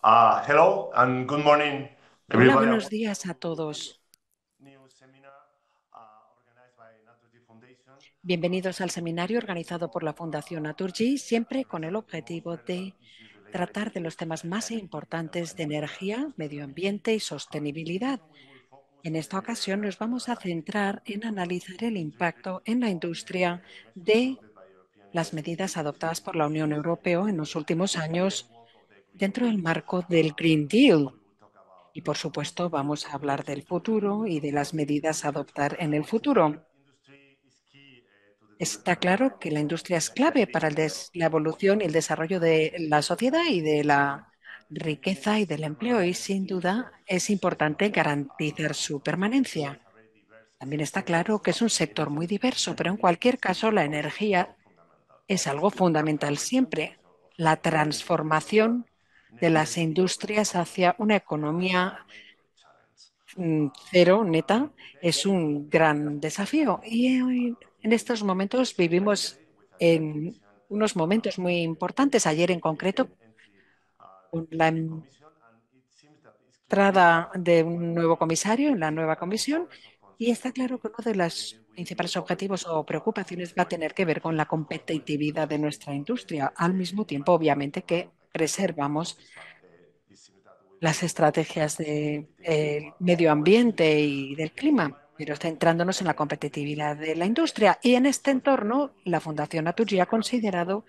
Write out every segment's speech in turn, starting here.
Ah, hello good morning, buenos días a todos. Uh, Bienvenidos al seminario organizado por la Fundación Naturgy, siempre con el objetivo de tratar de los temas más importantes de energía, medio ambiente y sostenibilidad. En esta ocasión nos vamos a centrar en analizar el impacto en la industria de las medidas adoptadas por la Unión Europea en los últimos años dentro del marco del Green Deal. Y por supuesto vamos a hablar del futuro y de las medidas a adoptar en el futuro. Está claro que la industria es clave para la evolución y el desarrollo de la sociedad y de la riqueza y del empleo y sin duda es importante garantizar su permanencia. También está claro que es un sector muy diverso, pero en cualquier caso la energía es algo fundamental siempre. La transformación de las industrias hacia una economía mm, cero neta es un gran desafío. Y en estos momentos vivimos en unos momentos muy importantes. Ayer en concreto, la entrada de un nuevo comisario en la nueva comisión, y está claro que uno de los principales objetivos o preocupaciones va a tener que ver con la competitividad de nuestra industria, al mismo tiempo, obviamente, que preservamos las estrategias del de medio ambiente y del clima, pero centrándonos en la competitividad de la industria. Y en este entorno, la Fundación Atuji ha considerado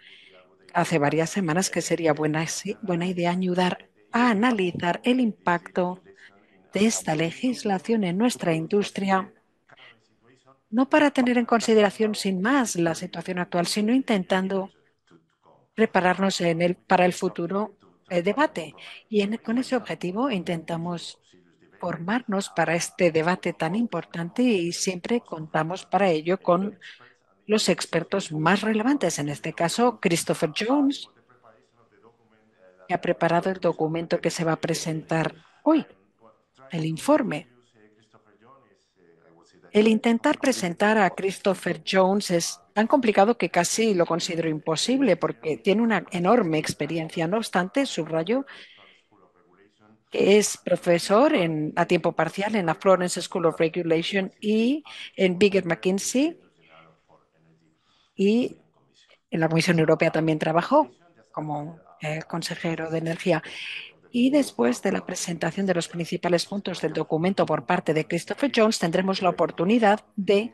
hace varias semanas que sería buena, buena idea ayudar a analizar el impacto de esta legislación en nuestra industria, no para tener en consideración sin más la situación actual, sino intentando prepararnos en el, para el futuro eh, debate. Y con ese objetivo intentamos formarnos para este debate tan importante y siempre contamos para ello con los expertos más relevantes, en este caso Christopher Jones, que ha preparado el documento que se va a presentar hoy, el informe. El intentar presentar a Christopher Jones es tan complicado que casi lo considero imposible porque tiene una enorme experiencia. No obstante, subrayo que es profesor en, a tiempo parcial en la Florence School of Regulation y en Bigger McKinsey y en la Comisión Europea también trabajó como eh, consejero de energía. Y después de la presentación de los principales puntos del documento por parte de Christopher Jones, tendremos la oportunidad de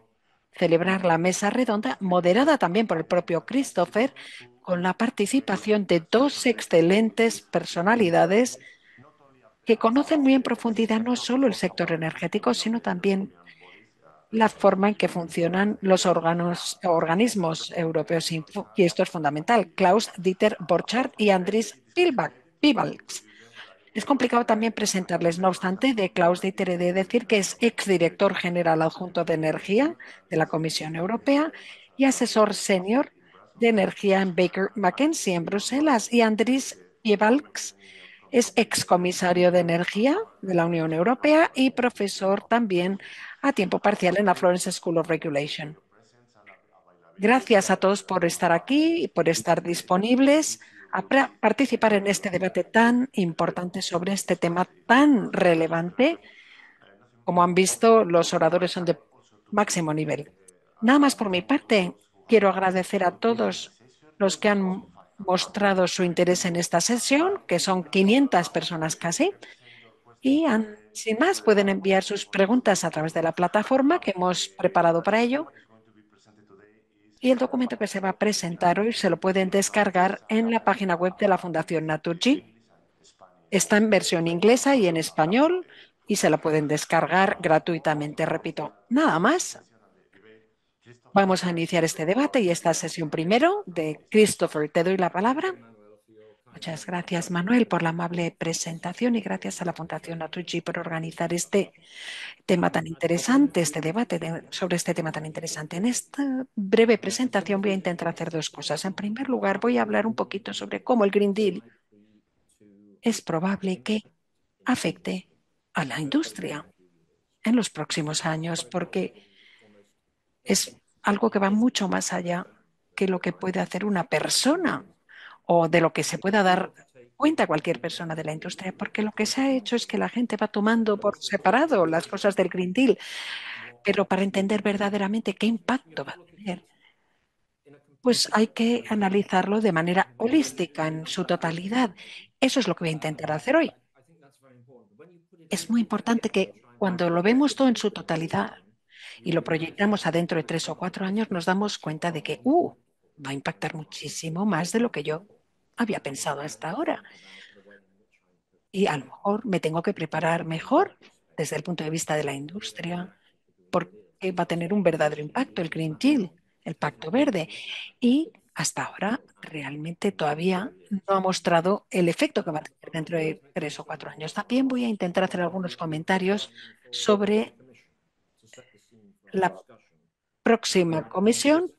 celebrar la mesa redonda, moderada también por el propio Christopher, con la participación de dos excelentes personalidades que conocen muy en profundidad no solo el sector energético, sino también la forma en que funcionan los organismos europeos. Y esto es fundamental. Klaus Dieter Borchardt y Andrés Pivalx. Es complicado también presentarles, no obstante, de Klaus Dieter de decir que es exdirector general adjunto de Energía de la Comisión Europea y asesor senior de Energía en Baker McKenzie en Bruselas y Andrés Piebalgs es excomisario de Energía de la Unión Europea y profesor también a tiempo parcial en la Florence School of Regulation. Gracias a todos por estar aquí y por estar disponibles a participar en este debate tan importante sobre este tema tan relevante. Como han visto, los oradores son de máximo nivel. Nada más por mi parte, quiero agradecer a todos los que han mostrado su interés en esta sesión, que son 500 personas casi, y sin más pueden enviar sus preguntas a través de la plataforma que hemos preparado para ello. Y el documento que se va a presentar hoy se lo pueden descargar en la página web de la Fundación Naturgy. Está en versión inglesa y en español y se lo pueden descargar gratuitamente. Repito, nada más. Vamos a iniciar este debate y esta sesión primero de Christopher. Te doy la palabra. Muchas gracias, Manuel, por la amable presentación y gracias a la Fundación Atuji por organizar este tema tan interesante, este debate sobre este tema tan interesante. En esta breve presentación voy a intentar hacer dos cosas. En primer lugar, voy a hablar un poquito sobre cómo el Green Deal es probable que afecte a la industria en los próximos años, porque es algo que va mucho más allá que lo que puede hacer una persona o de lo que se pueda dar cuenta cualquier persona de la industria, porque lo que se ha hecho es que la gente va tomando por separado las cosas del Green Deal, pero para entender verdaderamente qué impacto va a tener, pues hay que analizarlo de manera holística, en su totalidad. Eso es lo que voy a intentar hacer hoy. Es muy importante que cuando lo vemos todo en su totalidad y lo proyectamos adentro de tres o cuatro años, nos damos cuenta de que uh, va a impactar muchísimo más de lo que yo había pensado hasta ahora. Y a lo mejor me tengo que preparar mejor desde el punto de vista de la industria, porque va a tener un verdadero impacto el Green Deal, el Pacto Verde. Y hasta ahora realmente todavía no ha mostrado el efecto que va a tener dentro de tres o cuatro años. También voy a intentar hacer algunos comentarios sobre la próxima comisión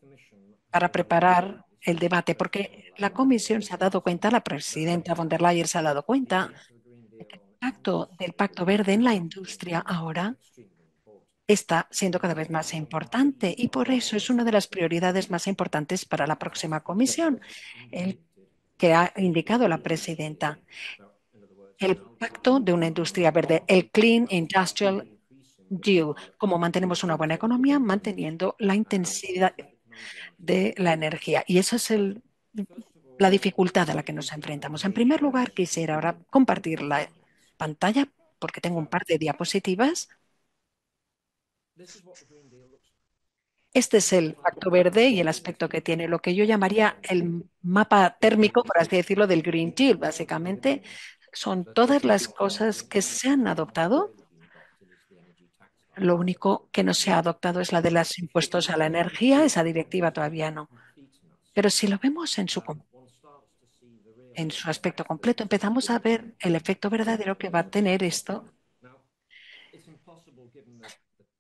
para preparar el debate, porque la comisión se ha dado cuenta, la presidenta von der Leyen se ha dado cuenta, que el impacto del Pacto Verde en la industria ahora está siendo cada vez más importante y por eso es una de las prioridades más importantes para la próxima comisión, el que ha indicado la presidenta. El pacto de una industria verde, el Clean Industrial Deal, como mantenemos una buena economía manteniendo la intensidad, de la energía. Y eso es la dificultad a la que nos enfrentamos. En primer lugar, quisiera ahora compartir la pantalla porque tengo un par de diapositivas. Este es el pacto verde y el aspecto que tiene lo que yo llamaría el mapa térmico, por así decirlo, del Green Deal. Básicamente son todas las cosas que se han adoptado lo único que no se ha adoptado es la de los impuestos a la energía, esa directiva todavía no. Pero si lo vemos en su, en su aspecto completo, empezamos a ver el efecto verdadero que va a tener esto.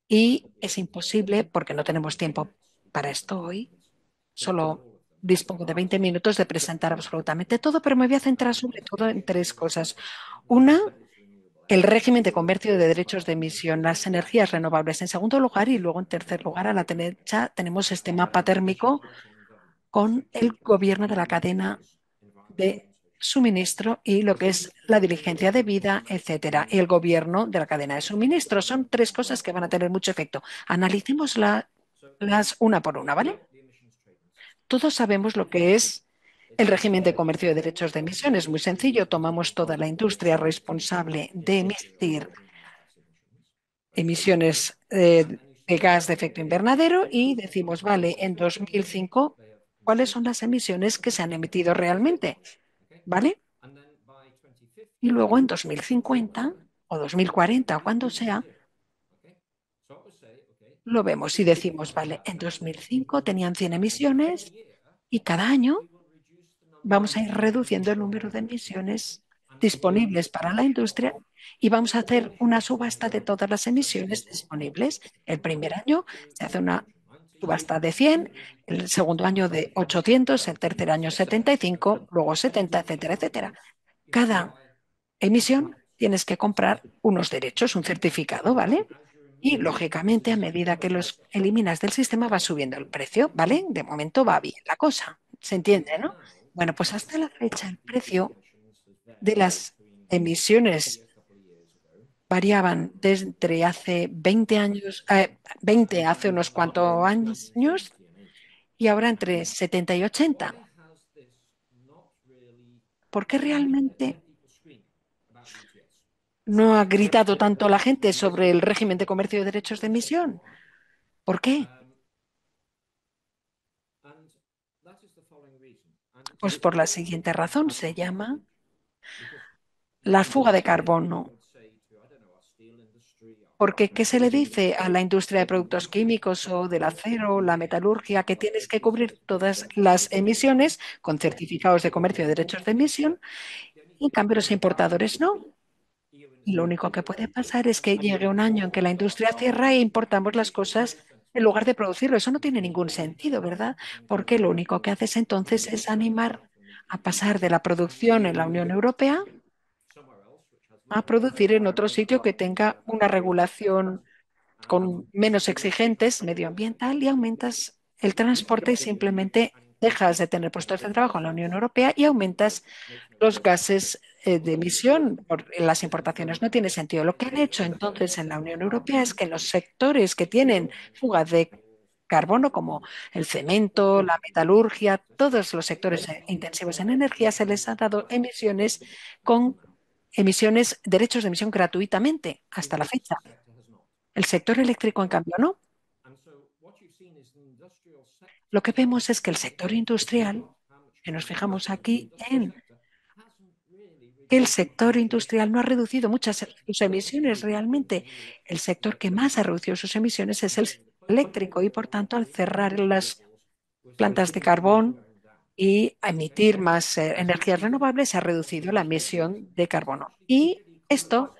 Y es imposible, porque no tenemos tiempo para esto hoy, solo dispongo de 20 minutos de presentar absolutamente todo, pero me voy a centrar sobre todo en tres cosas. Una, el régimen de comercio de derechos de emisión, las energías renovables en segundo lugar y luego en tercer lugar a la derecha tenemos este mapa térmico con el gobierno de la cadena de suministro y lo que es la diligencia de vida, etcétera, y el gobierno de la cadena de suministro. Son tres cosas que van a tener mucho efecto. Analicemoslas las una por una, ¿vale? Todos sabemos lo que es el régimen de comercio de derechos de emisión es muy sencillo. Tomamos toda la industria responsable de emitir emisiones eh, de, gas de efecto invernadero y decimos, vale, en 2005, ¿cuáles son las emisiones que se han emitido realmente? ¿Vale? Y luego en 2050 o 2040 cuando sea, lo vemos y decimos, vale, en 2005 tenían 100 emisiones y cada año vamos a ir reduciendo el número de emisiones disponibles para la industria y vamos a hacer una subasta de todas las emisiones disponibles. El primer año se hace una subasta de 100, el segundo año de 800, el tercer año 75, luego 70, etcétera, etcétera. Cada emisión tienes que comprar unos derechos, un certificado, ¿vale? Y lógicamente a medida que los eliminas del sistema va subiendo el precio, ¿vale? De momento va bien la cosa, se entiende, ¿no? Bueno, pues hasta la fecha el precio de las emisiones variaban desde hace 20 años, 20 eh, hace unos cuantos años y ahora entre 70 y 80. ¿Por qué realmente no ha gritado tanto la gente sobre el régimen de comercio de derechos de emisión? ¿Por qué? Pues por la siguiente razón se llama la fuga de carbono. Porque ¿qué se le dice a la industria de productos químicos o del acero, la metalurgia, que tienes que cubrir todas las emisiones con certificados de comercio de derechos de emisión? Y en cambio los importadores no. Y lo único que puede pasar es que llegue un año en que la industria cierra e importamos las cosas en lugar de producirlo. Eso no tiene ningún sentido, ¿verdad? Porque lo único que haces entonces es animar a pasar de la producción en la Unión Europea a producir en otro sitio que tenga una regulación con menos exigentes medioambiental y aumentas el transporte y simplemente dejas de tener puestos de trabajo en la Unión Europea y aumentas los gases eh, de emisión por las importaciones no tiene sentido. Lo que han hecho entonces en la Unión Europea es que los sectores que tienen fuga de carbono, como el cemento, la metalurgia, todos los sectores intensivos en energía, se les ha dado emisiones con emisiones, derechos de emisión gratuitamente hasta la fecha. El sector eléctrico, en cambio, no. Lo que vemos es que el sector industrial, que nos fijamos aquí en el sector industrial no ha reducido muchas sus emisiones. Realmente el sector que más ha reducido sus emisiones es el eléctrico y, por tanto, al cerrar las plantas de carbón y emitir más eh, energías renovables, se ha reducido la emisión de carbono. Y esto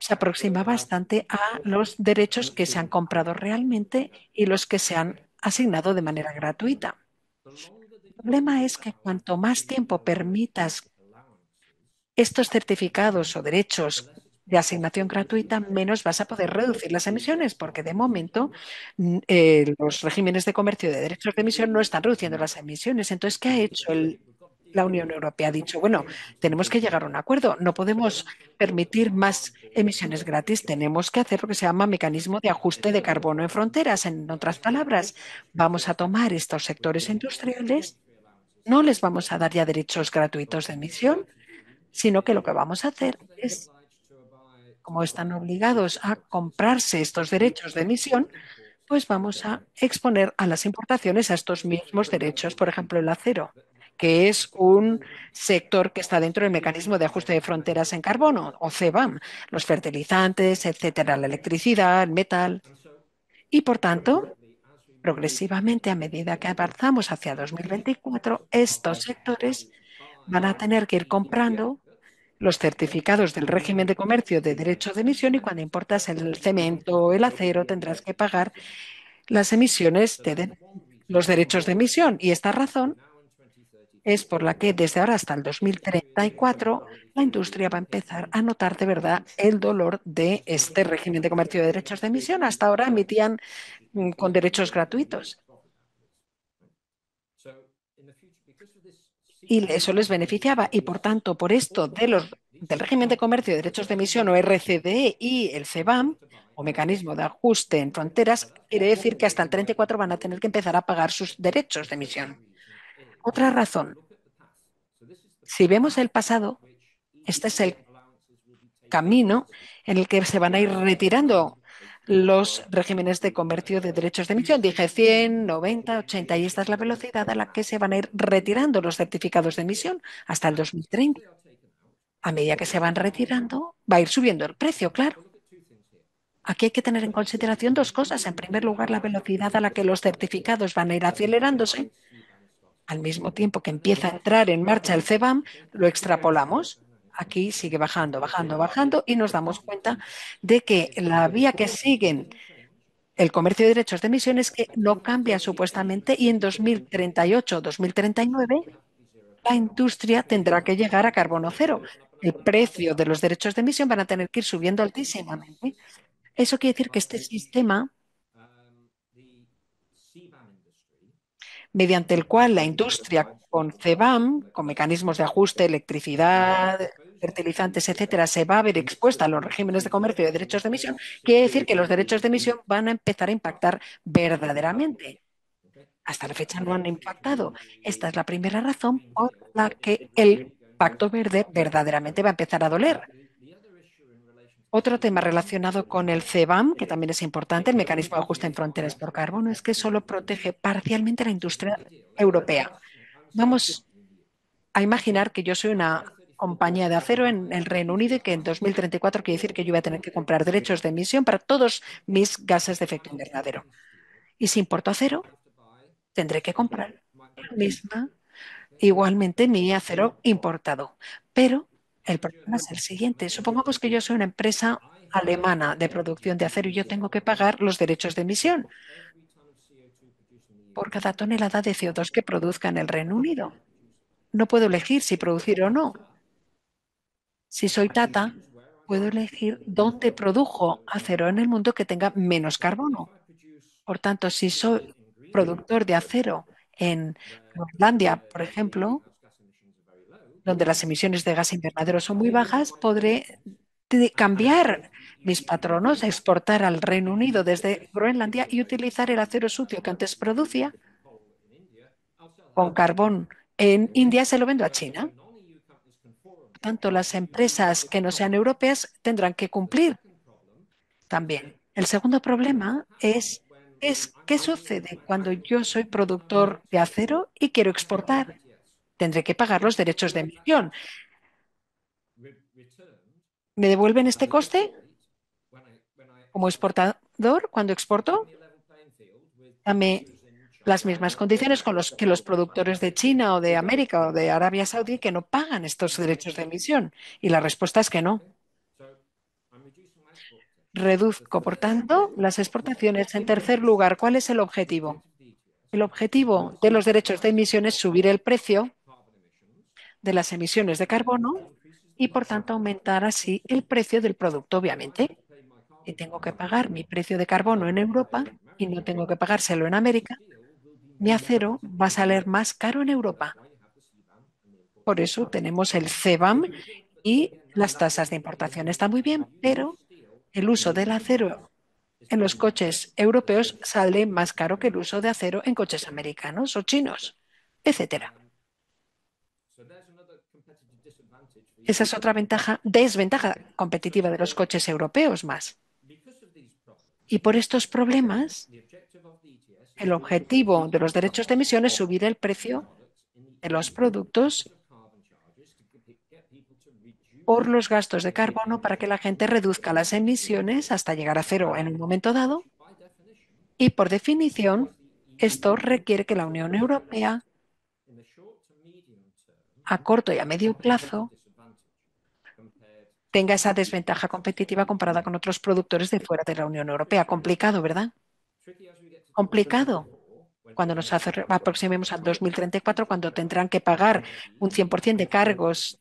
se aproxima bastante a los derechos que se han comprado realmente y los que se han asignado de manera gratuita. El problema es que cuanto más tiempo permitas estos certificados o derechos de asignación gratuita, menos vas a poder reducir las emisiones, porque de momento mm, eh, los regímenes de comercio de derechos de emisión no están reduciendo las emisiones. Entonces, ¿qué ha hecho la Unión Europea? Ha dicho, bueno, tenemos que llegar a un acuerdo, no podemos permitir más emisiones gratis, tenemos que hacer lo que se llama mecanismo de ajuste de carbono en fronteras. En otras palabras, vamos a tomar estos sectores industriales, no les vamos a dar ya derechos gratuitos de emisión, sino que lo que vamos a hacer es, como están obligados a comprarse estos derechos de emisión, pues vamos a exponer a las importaciones a estos mismos derechos, por ejemplo, el acero que es un sector que está dentro del mecanismo de ajuste de fronteras en carbono, o CEBAM, los fertilizantes, etcétera, la electricidad, el metal. Y por tanto, progresivamente, a medida que avanzamos hacia 2024, estos sectores van a tener que ir comprando los certificados del régimen de comercio de derechos de emisión y cuando importas el cemento o el acero tendrás que pagar las emisiones de los derechos de emisión. Y esta razón es por la que desde ahora hasta el 2034 la industria va a empezar a notar de verdad el dolor de este régimen de comercio de derechos de emisión. Hasta ahora emitían mm, con derechos gratuitos y eso les beneficiaba. Y por tanto, por esto de los, del régimen de comercio de derechos de emisión o RCDE y el CEBAM, o mecanismo de ajuste en fronteras, quiere decir que hasta el 34 van a tener que empezar a pagar sus derechos de emisión. Otra razón. Si vemos el pasado, este es el camino en el que se van a ir retirando los regímenes de comercio de derechos de emisión. Dije 100, 90, 80 y esta es la velocidad a la que se van a ir retirando los certificados de emisión hasta el 2030. A medida que se van retirando, va a ir subiendo el precio, claro. Aquí hay que tener en consideración dos cosas. En primer lugar, la velocidad a la que los certificados van a ir acelerándose. Al mismo tiempo que empieza a entrar en marcha el CEBAM lo extrapolamos aquí sigue bajando, bajando, bajando y nos damos cuenta de que la vía que siguen el comercio de derechos de emisión es que no cambia supuestamente y en 2038, 2039 la industria tendrá que llegar a carbono cero. El precio de los derechos de emisión van a tener que ir subiendo altísimamente. Eso quiere decir que este sistema mediante el cual la industria con CEBAM, con mecanismos de ajuste, electricidad, fertilizantes, etcétera, se va a ver expuesta a los regímenes de comercio y de derechos de emisión, quiere decir que los derechos de emisión van a empezar a impactar verdaderamente. Hasta la fecha no han impactado. Esta es la primera razón por la que el Pacto Verde verdaderamente va a empezar a doler otro tema relacionado con el CEBAM, que también es importante, el mecanismo de ajuste en fronteras por carbono, es que solo protege parcialmente la industria europea. Vamos a imaginar que yo soy una compañía de acero en el Reino Unido y que en 2034 quiere decir que yo voy a tener que comprar derechos de emisión para todos mis gases de efecto invernadero. Y si importo acero, tendré que comprar misma, igualmente mi acero importado. Pero el problema es el siguiente. Supongamos que yo soy una empresa alemana de producción de acero y yo tengo que pagar los derechos de emisión por cada tonelada de CO2 que produzca en el Reino Unido. No puedo elegir si producir o no. Si soy Tata, puedo elegir dónde produjo acero en el mundo que tenga menos carbono. Por tanto, si soy productor de acero en Groenlandia, por ejemplo, donde las emisiones de gas invernadero son muy bajas, podré cambiar mis patronos, exportar al Reino Unido desde Groenlandia y utilizar el acero sucio que antes producía con carbón en India se lo vendo a China. Tanto las empresas que no sean europeas tendrán que cumplir también. El segundo problema es, es qué sucede cuando yo soy productor de acero y quiero exportar tendré que pagar los derechos de emisión. ¿Me devuelven este coste eh, eh, como exportador cuando exporto? Pues, pues, Dame pues, las mismas condiciones con los que los productores de China o de América o de Arabia Saudí que no pagan estos derechos de emisión. Y la respuesta es que no. Reduzco, por tanto, las exportaciones. En tercer lugar, ¿cuál es el objetivo? El objetivo de los derechos de emisión es subir el precio de las emisiones de carbono y, por tanto, aumentar así el precio del producto, obviamente. Si tengo que pagar mi precio de carbono en Europa y no tengo que pagárselo en América, mi acero va a salir más caro en Europa. Por eso tenemos el CEBAM y las tasas de importación. Está muy bien, pero el uso del acero en los coches europeos sale más caro que el uso de acero en coches americanos o chinos, etcétera. Esa es otra ventaja, desventaja competitiva de los coches europeos más. Y por estos problemas, el objetivo de los derechos de emisión es subir el precio de los productos por los gastos de carbono para que la gente reduzca las emisiones hasta llegar a cero en un momento dado. Y por definición, esto requiere que la Unión Europea a corto y a medio plazo tenga esa desventaja competitiva comparada con otros productores de fuera de la Unión Europea. Complicado, ¿verdad? Complicado. Cuando nos aproximemos al 2034, cuando tendrán que pagar un 100% de cargos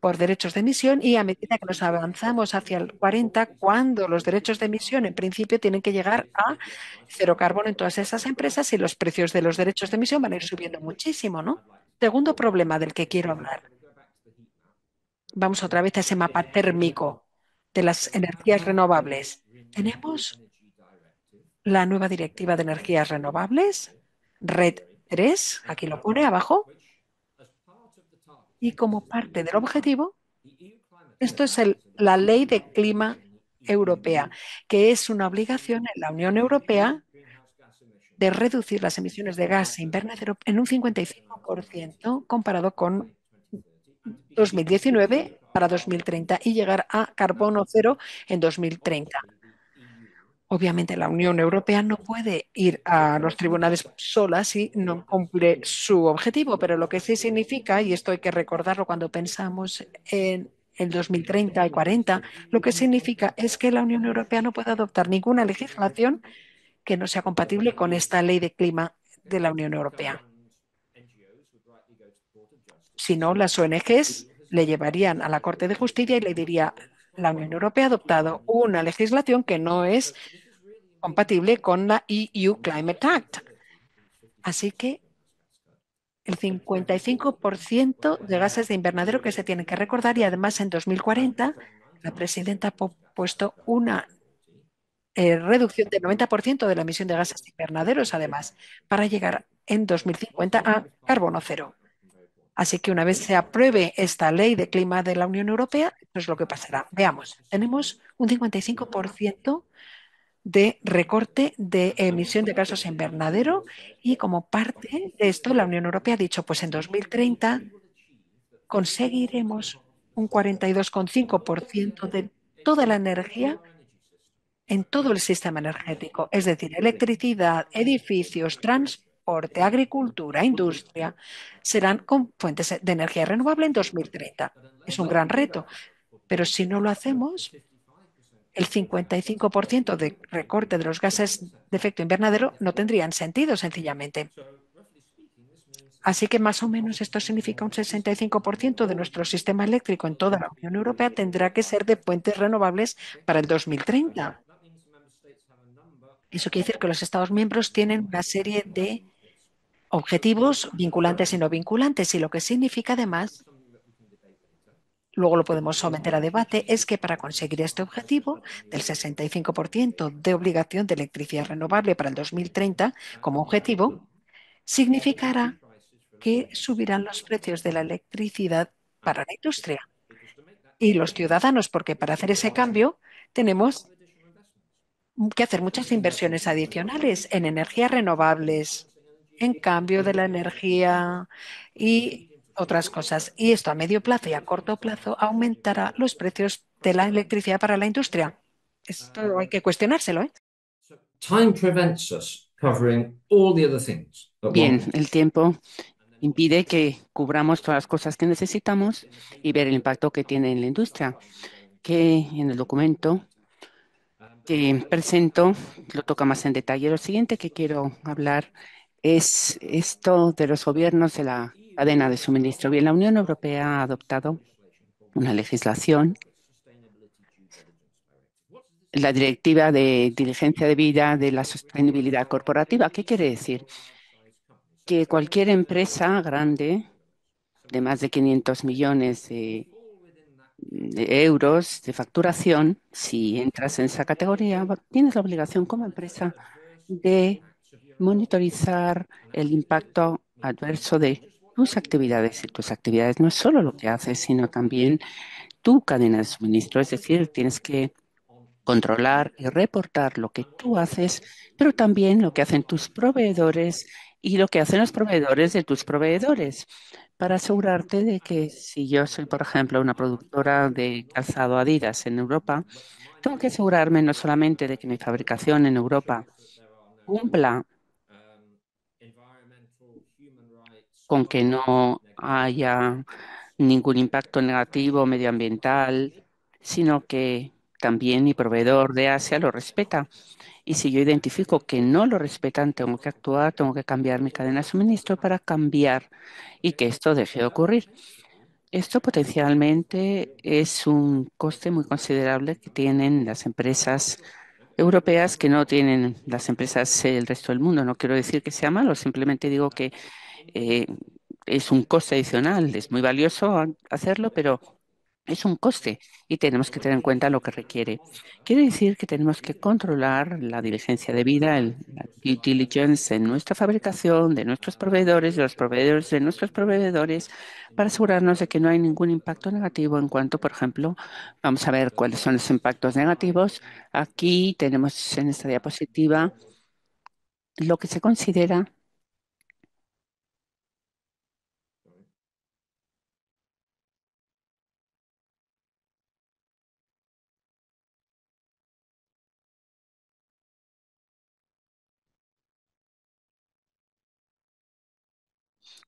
por derechos de emisión y a medida que nos avanzamos hacia el 40, cuando los derechos de emisión en principio tienen que llegar a cero carbono en todas esas empresas y los precios de los derechos de emisión van a ir subiendo muchísimo, ¿no? Segundo problema del que quiero hablar Vamos otra vez a ese mapa térmico de las energías renovables. Tenemos la nueva directiva de energías renovables, Red 3, aquí lo pone abajo. Y como parte del objetivo, esto es la ley de clima europea, que es una obligación en la Unión Europea de reducir las emisiones de gas invernadero en un 55% comparado con 2019 para 2030 y llegar a carbono cero en 2030. Obviamente la Unión Europea no puede ir a los tribunales sola si no cumple su objetivo, pero lo que sí significa, y esto hay que recordarlo cuando pensamos en el 2030 y 40, lo que significa es que la Unión Europea no puede adoptar ninguna legislación que no sea compatible con esta ley de clima de la Unión Europea. Si no, las ONGs le llevarían a la Corte de Justicia y le diría, la Unión Europea ha adoptado una legislación que no es compatible con la EU Climate Act. Así que el 55% de gases de invernadero que se tienen que recordar y además en 2040 la presidenta ha propuesto una eh, reducción del 90% de la emisión de gases de invernaderos además para llegar en 2050 a carbono cero. Así que una vez se apruebe esta ley de clima de la Unión Europea, eso es pues lo que pasará. Veamos, tenemos un 55% de recorte de emisión de gases invernadero y como parte de esto la Unión Europea ha dicho, pues en 2030 conseguiremos un 42,5% de toda la energía en todo el sistema energético, es decir, electricidad, edificios, transporte, transporte, agricultura, industria, serán con fuentes de energía renovable en 2030. Es un gran reto, pero si no lo hacemos, el 55% de recorte de los gases de efecto invernadero no tendrían sentido, sencillamente. Así que más o menos esto significa un 65% de nuestro sistema eléctrico en toda la Unión Europea tendrá que ser de fuentes renovables para el 2030. Eso quiere decir que los Estados miembros tienen una serie de objetivos vinculantes y no vinculantes, y lo que significa además, luego lo podemos someter a debate, es que para conseguir este objetivo del 65% de obligación de electricidad renovable para el 2030 como objetivo, significará que subirán los precios de la electricidad para la industria y los ciudadanos, porque para hacer ese cambio tenemos que hacer muchas inversiones adicionales en energías renovables en cambio de la energía y otras cosas. Y esto a medio plazo y a corto plazo aumentará los precios de la electricidad para la industria. Esto hay que cuestionárselo. ¿eh? Bien, el tiempo impide que cubramos todas las cosas que necesitamos y ver el impacto que tiene en la industria, que en el documento que presento lo toca más en detalle. Lo siguiente que quiero hablar es esto de los gobiernos de la cadena de suministro. Bien, la Unión Europea ha adoptado una legislación, la Directiva de Diligencia de Vida de la Sostenibilidad Corporativa. ¿Qué quiere decir? Que cualquier empresa grande de más de 500 millones de euros de facturación, si entras en esa categoría, tienes la obligación como empresa de monitorizar el impacto adverso de tus actividades. Y tus actividades no es solo lo que haces, sino también tu cadena de suministro. Es decir, tienes que controlar y reportar lo que tú haces, pero también lo que hacen tus proveedores y lo que hacen los proveedores de tus proveedores para asegurarte de que si yo soy, por ejemplo, una productora de calzado Adidas en Europa, tengo que asegurarme no solamente de que mi fabricación en Europa cumpla con que no haya ningún impacto negativo medioambiental, sino que también mi proveedor de Asia lo respeta y si yo identifico que no lo respetan, tengo que actuar, tengo que cambiar mi cadena de suministro para cambiar y que esto deje de ocurrir. Esto potencialmente es un coste muy considerable que tienen las empresas europeas que no tienen las empresas del resto del mundo. No quiero decir que sea malo, simplemente digo que eh, es un coste adicional. Es muy valioso hacerlo, pero es un coste y tenemos que tener en cuenta lo que requiere. Quiere decir que tenemos que controlar la diligencia de vida, el, la due diligence en nuestra fabricación, de nuestros proveedores, de los proveedores de nuestros proveedores, para asegurarnos de que no hay ningún impacto negativo en cuanto, por ejemplo, vamos a ver cuáles son los impactos negativos. Aquí tenemos en esta diapositiva lo que se considera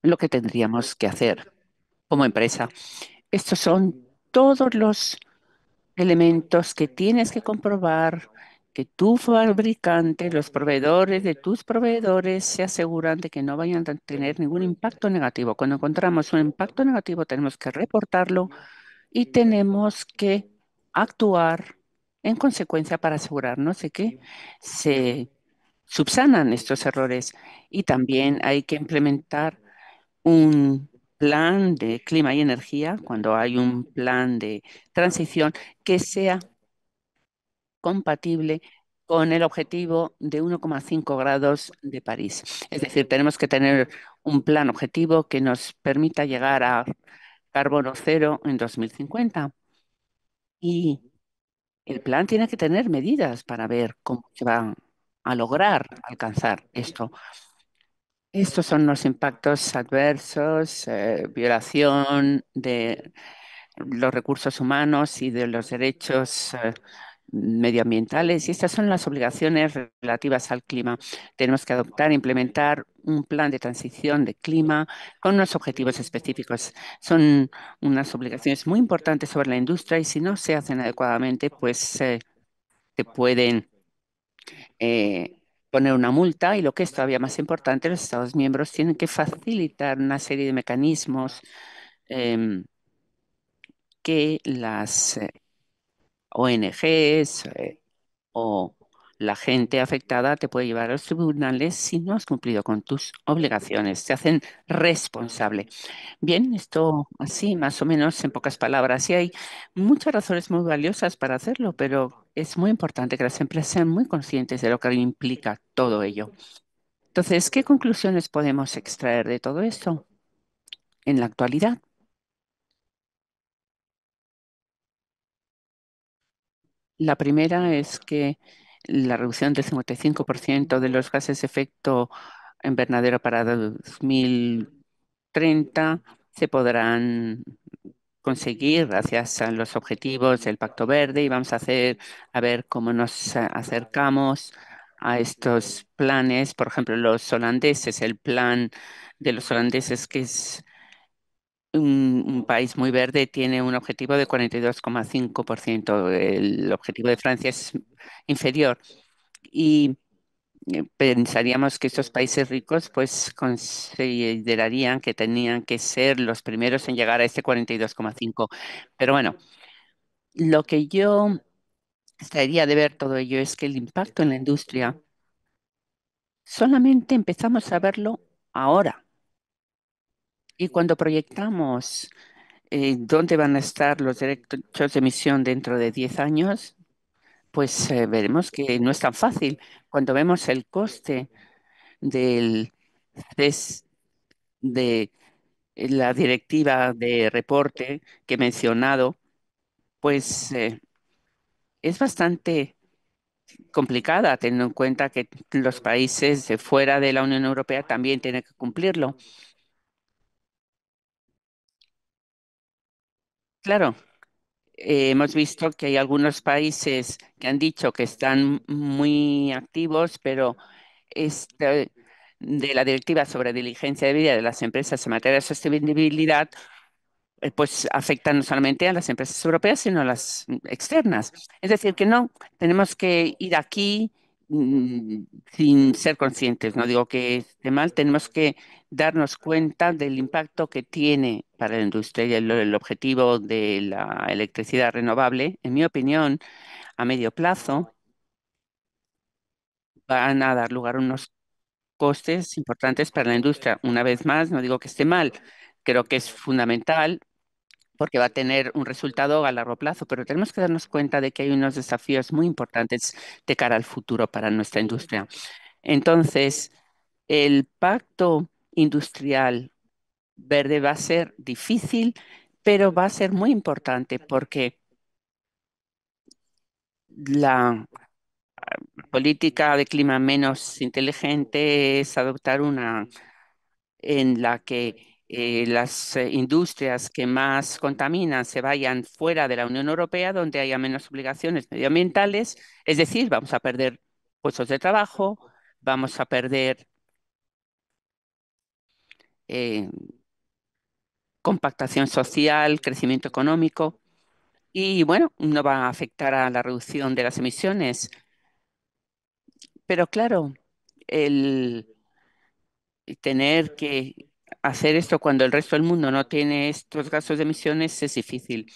lo que tendríamos que hacer como empresa. Estos son todos los elementos que tienes que comprobar que tu fabricante, los proveedores de tus proveedores se aseguran de que no vayan a tener ningún impacto negativo. Cuando encontramos un impacto negativo tenemos que reportarlo y tenemos que actuar en consecuencia para asegurarnos de que se subsanan estos errores. Y también hay que implementar un plan de clima y energía, cuando hay un plan de transición que sea compatible con el objetivo de 1,5 grados de París. Es decir, tenemos que tener un plan objetivo que nos permita llegar a carbono cero en 2050. Y el plan tiene que tener medidas para ver cómo se va a lograr alcanzar esto. Estos son los impactos adversos, eh, violación de los recursos humanos y de los derechos eh, medioambientales. Y estas son las obligaciones relativas al clima. Tenemos que adoptar e implementar un plan de transición de clima con unos objetivos específicos. Son unas obligaciones muy importantes sobre la industria y si no se hacen adecuadamente, pues eh, se pueden poner una multa y lo que es todavía más importante, los Estados miembros tienen que facilitar una serie de mecanismos em, que las ONGs eh, o la gente afectada te puede llevar a los tribunales si no has cumplido con tus obligaciones. Te hacen responsable. Bien, esto así, más o menos, en pocas palabras. Y hay muchas razones muy valiosas para hacerlo, pero es muy importante que las empresas sean muy conscientes de lo que implica todo ello. Entonces, ¿qué conclusiones podemos extraer de todo esto en la actualidad? La primera es que la reducción del 55% de los gases de efecto invernadero para 2030 se podrán conseguir gracias a los objetivos del Pacto Verde y vamos a hacer a ver cómo nos acercamos a estos planes, por ejemplo, los holandeses, el plan de los holandeses que es un, país muy verde tiene un objetivo de 42,5%. El objetivo de Francia es inferior. Y eh, pensaríamos que estos países ricos pues considerarían que tenían que ser los primeros en llegar a este 42,5. Pero bueno, lo que yo estaría de ver todo ello es que el impacto en la industria solamente empezamos a verlo ahora. Y cuando proyectamos eh, dónde van a estar los derechos de emisión dentro de 10 años, pues eh, veremos que no es tan fácil. Cuando vemos el coste del de la directiva de reporte que he mencionado, pues eh, es bastante complicada, teniendo en cuenta que los países de fuera de la Unión Europea también tienen que cumplirlo. Claro, eh, hemos visto que hay algunos países que han dicho que están muy activos, pero este, de la directiva sobre diligencia de vida de las empresas en materia de sostenibilidad, eh, pues afecta no solamente a las empresas europeas, sino a las externas. Es decir, que no, tenemos que ir aquí mm, sin ser conscientes, no digo que esté mal, tenemos que darnos cuenta del impacto que tiene para la industria y el, objetivo de la electricidad renovable, en mi opinión, a medio plazo van a dar lugar a unos costes importantes para la industria. Una vez más, no digo que esté mal, creo que es fundamental porque va a tener un resultado a largo plazo, pero tenemos que darnos cuenta de que hay unos desafíos muy importantes de cara al futuro para nuestra industria. Entonces, el pacto industrial verde va a ser difícil, pero va a ser muy importante porque la política de clima menos inteligente es adoptar una en la que eh, las eh, industrias que más contaminan se vayan fuera de la Unión Europea, donde haya menos obligaciones medioambientales. Es decir, vamos a perder puestos de trabajo, vamos a perder eh, compactación social, crecimiento económico y bueno, no va a afectar a la reducción de las emisiones. Pero claro, el tener que hacer esto cuando el resto del mundo no tiene estos gastos de emisiones es difícil.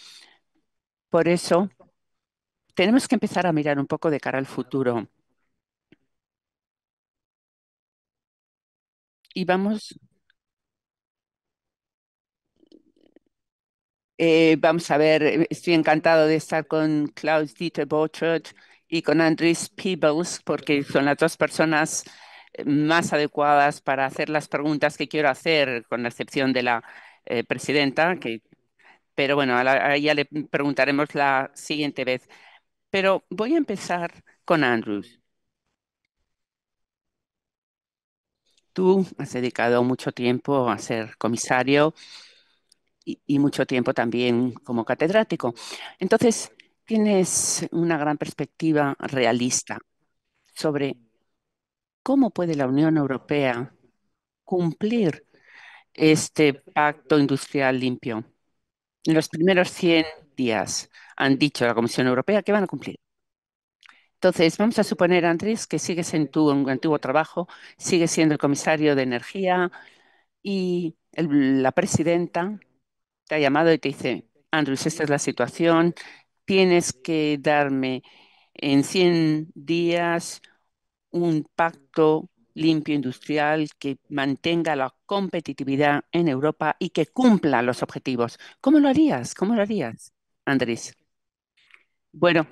Por eso, tenemos que empezar a mirar un poco de cara al futuro. Y vamos Eh, vamos a ver, eh, estoy encantado de estar con Klaus Dieter Borchert y con Andrés Peebles, porque son las dos personas eh, más adecuadas para hacer las preguntas que quiero hacer, con la excepción de la presidenta, que, pero bueno, a, ella le preguntaremos la siguiente vez. Pero voy a empezar con Andrés. Tú has dedicado mucho tiempo a ser comisario y, mucho tiempo también como catedrático. Entonces, tienes una gran perspectiva realista sobre cómo puede la Unión Europea cumplir este pacto industrial limpio. En los primeros 100 días han dicho a la Comisión Europea que van a cumplir. Entonces, vamos a suponer, Andrés, que sigues en tu antiguo trabajo, sigues siendo el comisario de energía y la presidenta te ha llamado y te dice, ...Andrés, esta es la situación, tienes que darme en 100 días un pacto limpio industrial que mantenga la competitividad en Europa y que cumpla los objetivos. ¿Cómo lo harías? ¿Cómo lo harías, Andrés? Bueno.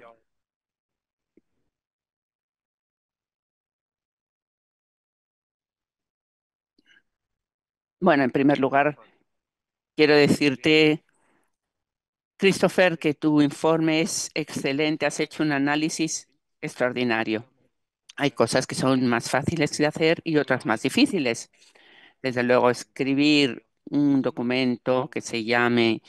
Bueno, en primer lugar, Quiero decirte, Christopher, que tu informe es excelente, has hecho un análisis extraordinario. Hay cosas que son más fáciles de hacer y otras más difíciles. Desde luego, escribir un documento que se llame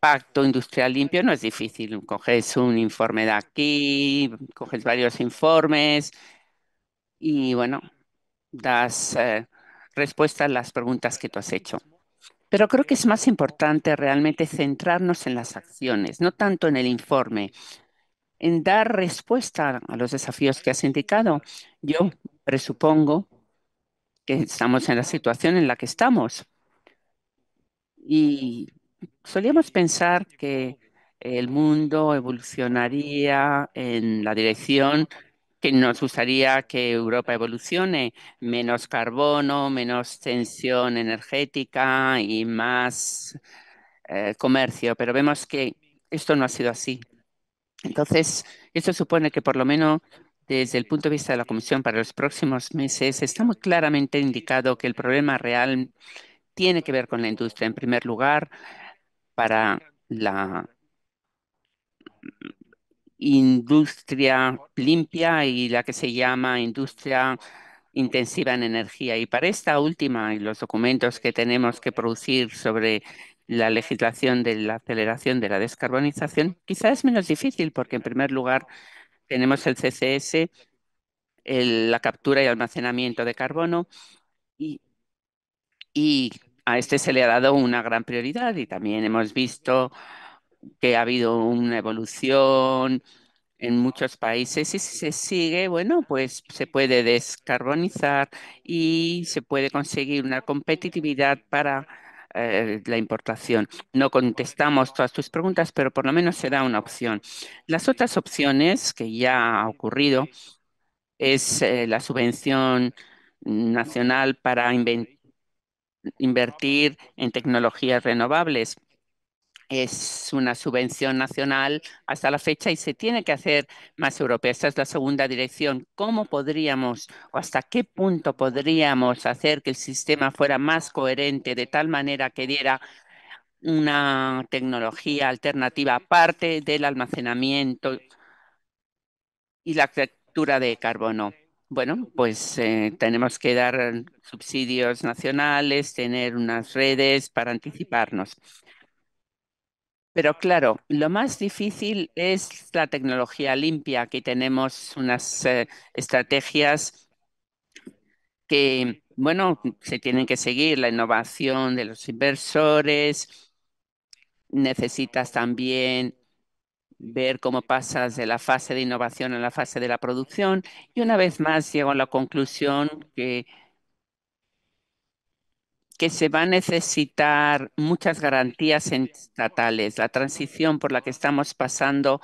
Pacto Industrial Limpio no es difícil. Coges un informe de aquí, coges varios informes y bueno, das eh, respuesta a las preguntas que tú has hecho. Pero creo que es más importante realmente centrarnos en las acciones, no tanto en el informe, en dar respuesta a los desafíos que has indicado. Yo presupongo que estamos en la situación en la que estamos. Y solíamos pensar que el mundo evolucionaría en la dirección nos gustaría que Europa evolucione, menos carbono, menos tensión energética y más eh, comercio, pero vemos que esto no ha sido así. Entonces, esto supone que por lo menos desde el punto de vista de la Comisión para los próximos meses está muy claramente indicado que el problema real tiene que ver con la industria. En primer lugar, para la industria limpia y la que se llama industria intensiva en energía. Y para esta última y los documentos que tenemos que producir sobre la legislación de la aceleración de la descarbonización, quizás es menos difícil porque en primer lugar tenemos el CCS, la captura y almacenamiento de carbono y a este se le ha dado una gran prioridad y también hemos visto que ha habido una evolución en muchos países y si se sigue, bueno, pues se puede descarbonizar y se puede conseguir una competitividad para eh, la importación. No contestamos todas tus preguntas, pero por lo menos se da una opción. Las otras opciones que ya ha ocurrido es eh, la subvención nacional para invertir en tecnologías renovables es una subvención nacional hasta la fecha y se tiene que hacer más europea. Esta es la segunda dirección. ¿Cómo podríamos o hasta qué punto podríamos hacer que el sistema fuera más coherente de tal manera que diera una tecnología alternativa aparte del almacenamiento y la captura de carbono? Bueno, pues eh, tenemos que dar subsidios nacionales, tener unas redes para anticiparnos. Pero claro, lo más difícil es la tecnología limpia. Aquí tenemos unas eh, estrategias que, bueno, se tienen que seguir, la innovación de los inversores. Necesitas también ver cómo pasas de la fase de innovación a la fase de la producción. Y una vez más llego a la conclusión que que se va a necesitar muchas garantías estatales. La transición por la que estamos pasando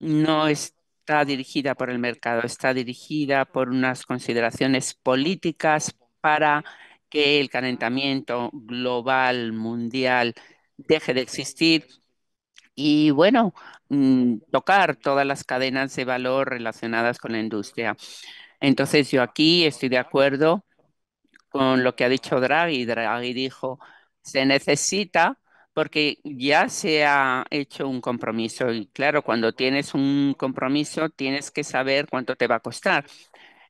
no está dirigida por el mercado, está dirigida por unas consideraciones políticas para que el calentamiento global mundial deje de existir y, bueno, mm, tocar todas las cadenas de valor relacionadas con la industria. Entonces, yo aquí estoy de acuerdo con lo que ha dicho Draghi. Draghi dijo, se necesita porque ya se ha hecho un compromiso y claro, cuando tienes un compromiso tienes que saber cuánto te va a costar.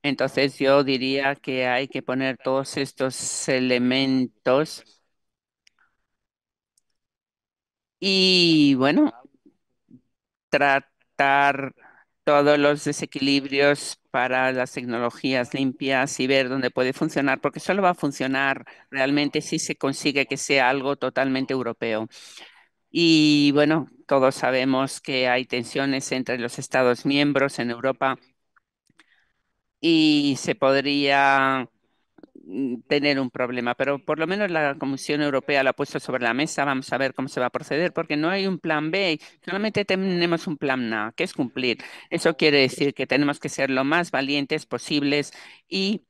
Entonces yo diría que hay que poner todos estos elementos y bueno, tratar todos los desequilibrios para las tecnologías limpias y ver dónde puede funcionar, porque solo va a funcionar realmente si se consigue que sea algo totalmente europeo. Y bueno, todos sabemos que hay tensiones entre los Estados miembros en Europa y se podría Mm, tener un problema, pero por lo menos la Comisión Europea lo ha puesto sobre la mesa, vamos a ver cómo se va a proceder, porque no hay un plan B, solamente tenemos un plan A, que es cumplir. Eso quiere decir que tenemos que ser lo más valientes posibles y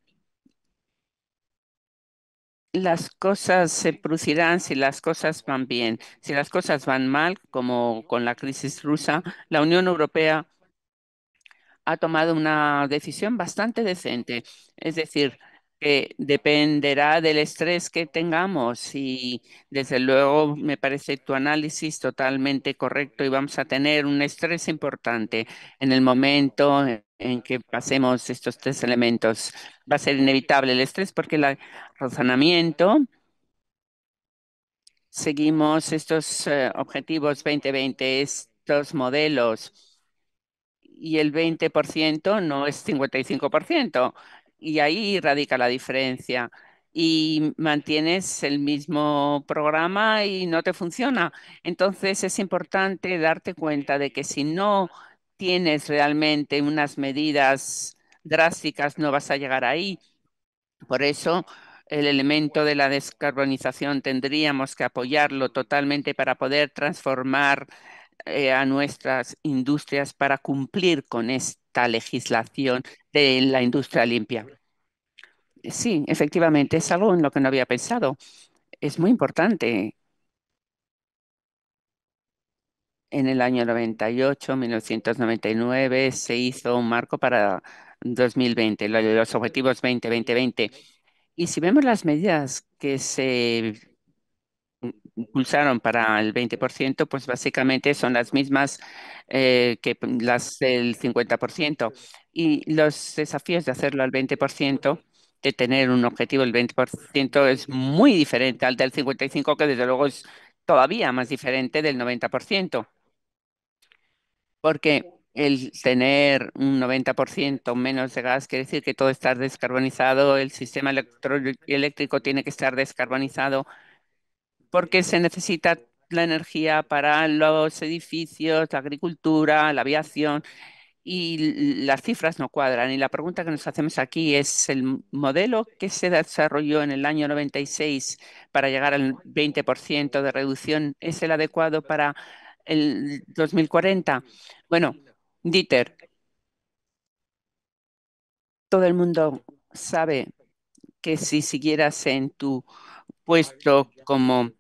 las cosas se producirán si las cosas van bien. Si las cosas van mal, como con la crisis rusa, la Unión Europea ha tomado una decisión bastante decente, es decir, que dependerá del estrés que tengamos y desde luego me parece tu análisis totalmente correcto y vamos a tener un estrés importante en el momento en que pasemos estos tres elementos. Va a ser inevitable el estrés porque el razonamiento, seguimos estos eh, objetivos 2020, estos modelos y el 20% no es 55% y ahí radica la diferencia. Y mantienes el mismo programa y no te funciona. Entonces es importante darte cuenta de que si no tienes realmente unas medidas drásticas, no vas a llegar ahí. Por eso el elemento de la descarbonización tendríamos que apoyarlo totalmente para poder transformar eh, a nuestras industrias para cumplir con esto esta legislación de la industria limpia. Sí, efectivamente, es algo en lo que no había pensado. Es muy importante. En el año 98, 1999, se hizo un marco para 2020, los objetivos 2020. 2020 Y si vemos las medidas que se impulsaron para el 20%, pues básicamente son las mismas eh, que las del 50%. Y los desafíos de hacerlo al 20%, de tener un objetivo del 20%, es muy diferente al del 55%, que desde luego es todavía más diferente del 90%. Porque el tener un 90% menos de gas quiere decir que todo está descarbonizado, el sistema eléctrico tiene que estar descarbonizado, porque se necesita la energía para los edificios, la agricultura, la aviación y las cifras no cuadran. Y la pregunta que nos hacemos aquí es el modelo que se desarrolló en el año 96 para llegar al 20% de reducción, ¿es el adecuado para el 2040? Bueno, Dieter, todo el mundo sabe que si siguieras en tu puesto como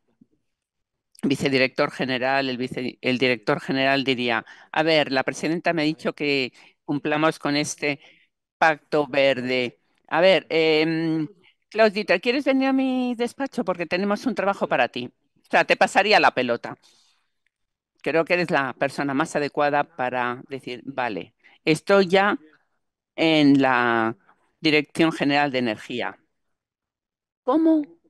vicedirector general, el, el director general diría, a ver, la presidenta me ha dicho que cumplamos con este pacto verde. A ver, em, Claudita, ¿quieres venir a mi despacho? Porque tenemos un trabajo para ti. O sea, te pasaría la pelota. Creo que eres la persona más adecuada para decir, vale, estoy ya en la Dirección General de Energía. ¿Cómo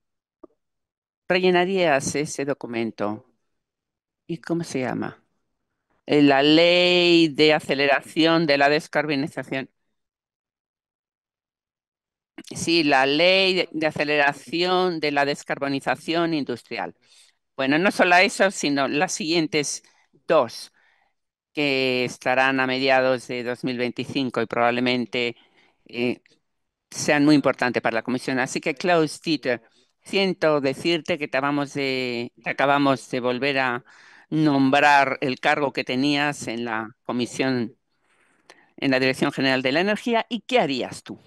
rellenarías ese documento? ¿Y cómo se llama? Eh, la ley de aceleración de la descarbonización. Sí, la ley de aceleración de la descarbonización industrial. Bueno, no solo eso, sino las siguientes dos que estarán a mediados de 2025 y probablemente eh, sean muy importantes para la Comisión. Así que, Klaus Dieter, Siento decirte que acabamos de, acabamos de volver a nombrar el cargo que tenías en la comisión, en la Dirección General de la Energía. ¿Y qué harías tú?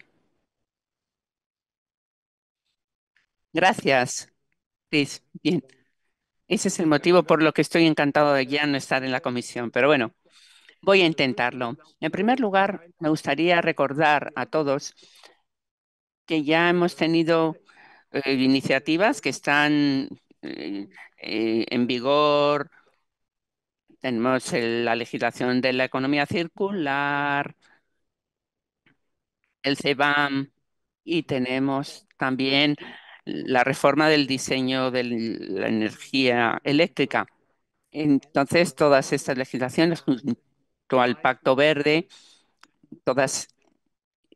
Gracias, Cris. Bien. Ese es el motivo por lo que estoy encantado de ya no estar en la comisión. Pero bueno, voy a intentarlo. En primer lugar, me gustaría recordar a todos que ya hemos tenido eh, iniciativas que están eh, en vigor. Tenemos la legislación de la economía circular, el CEBAM y tenemos también la reforma del diseño de la energía eléctrica. Entonces, todas estas legislaciones junto al Pacto Verde, todas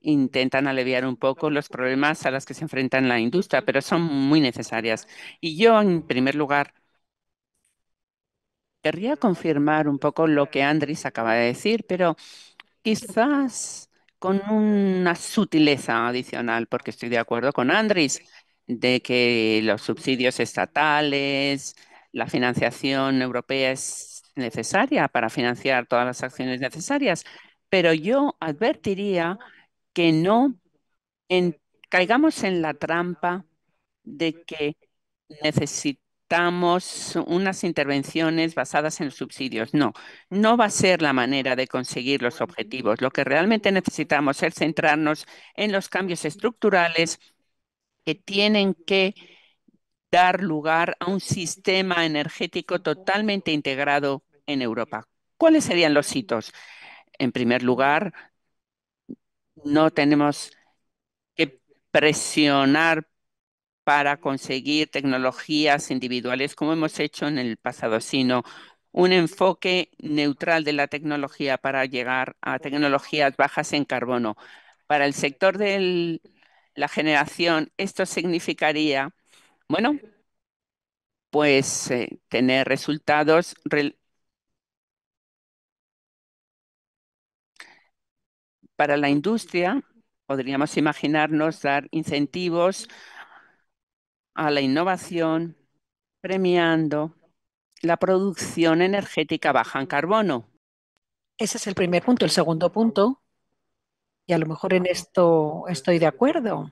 intentan aliviar un poco los problemas a los que se enfrentan la industria, pero son muy necesarias. Y yo, en primer lugar, querría confirmar un poco lo que Andrés acaba de decir, pero quizás con una sutileza adicional, porque estoy de acuerdo con Andrés de que los subsidios estatales, la financiación europea es necesaria para financiar todas las acciones necesarias, pero yo advertiría que no caigamos en la trampa de que necesitamos unas intervenciones basadas en subsidios. No, no va a ser la manera de conseguir los objetivos. Lo que realmente necesitamos es centrarnos en los cambios estructurales que tienen que dar lugar a un sistema energético totalmente integrado en Europa. ¿Cuáles serían los hitos? En primer lugar, no tenemos que presionar para conseguir tecnologías individuales como hemos hecho en el pasado, sino un enfoque neutral de la tecnología para llegar a tecnologías bajas en carbono. Para el sector de la generación, esto significaría, bueno, pues eh, tener resultados Para la industria, podríamos imaginarnos dar incentivos a la innovación, premiando la producción energética baja en carbono. Ese es el primer punto. El segundo punto, y a lo mejor en esto estoy de acuerdo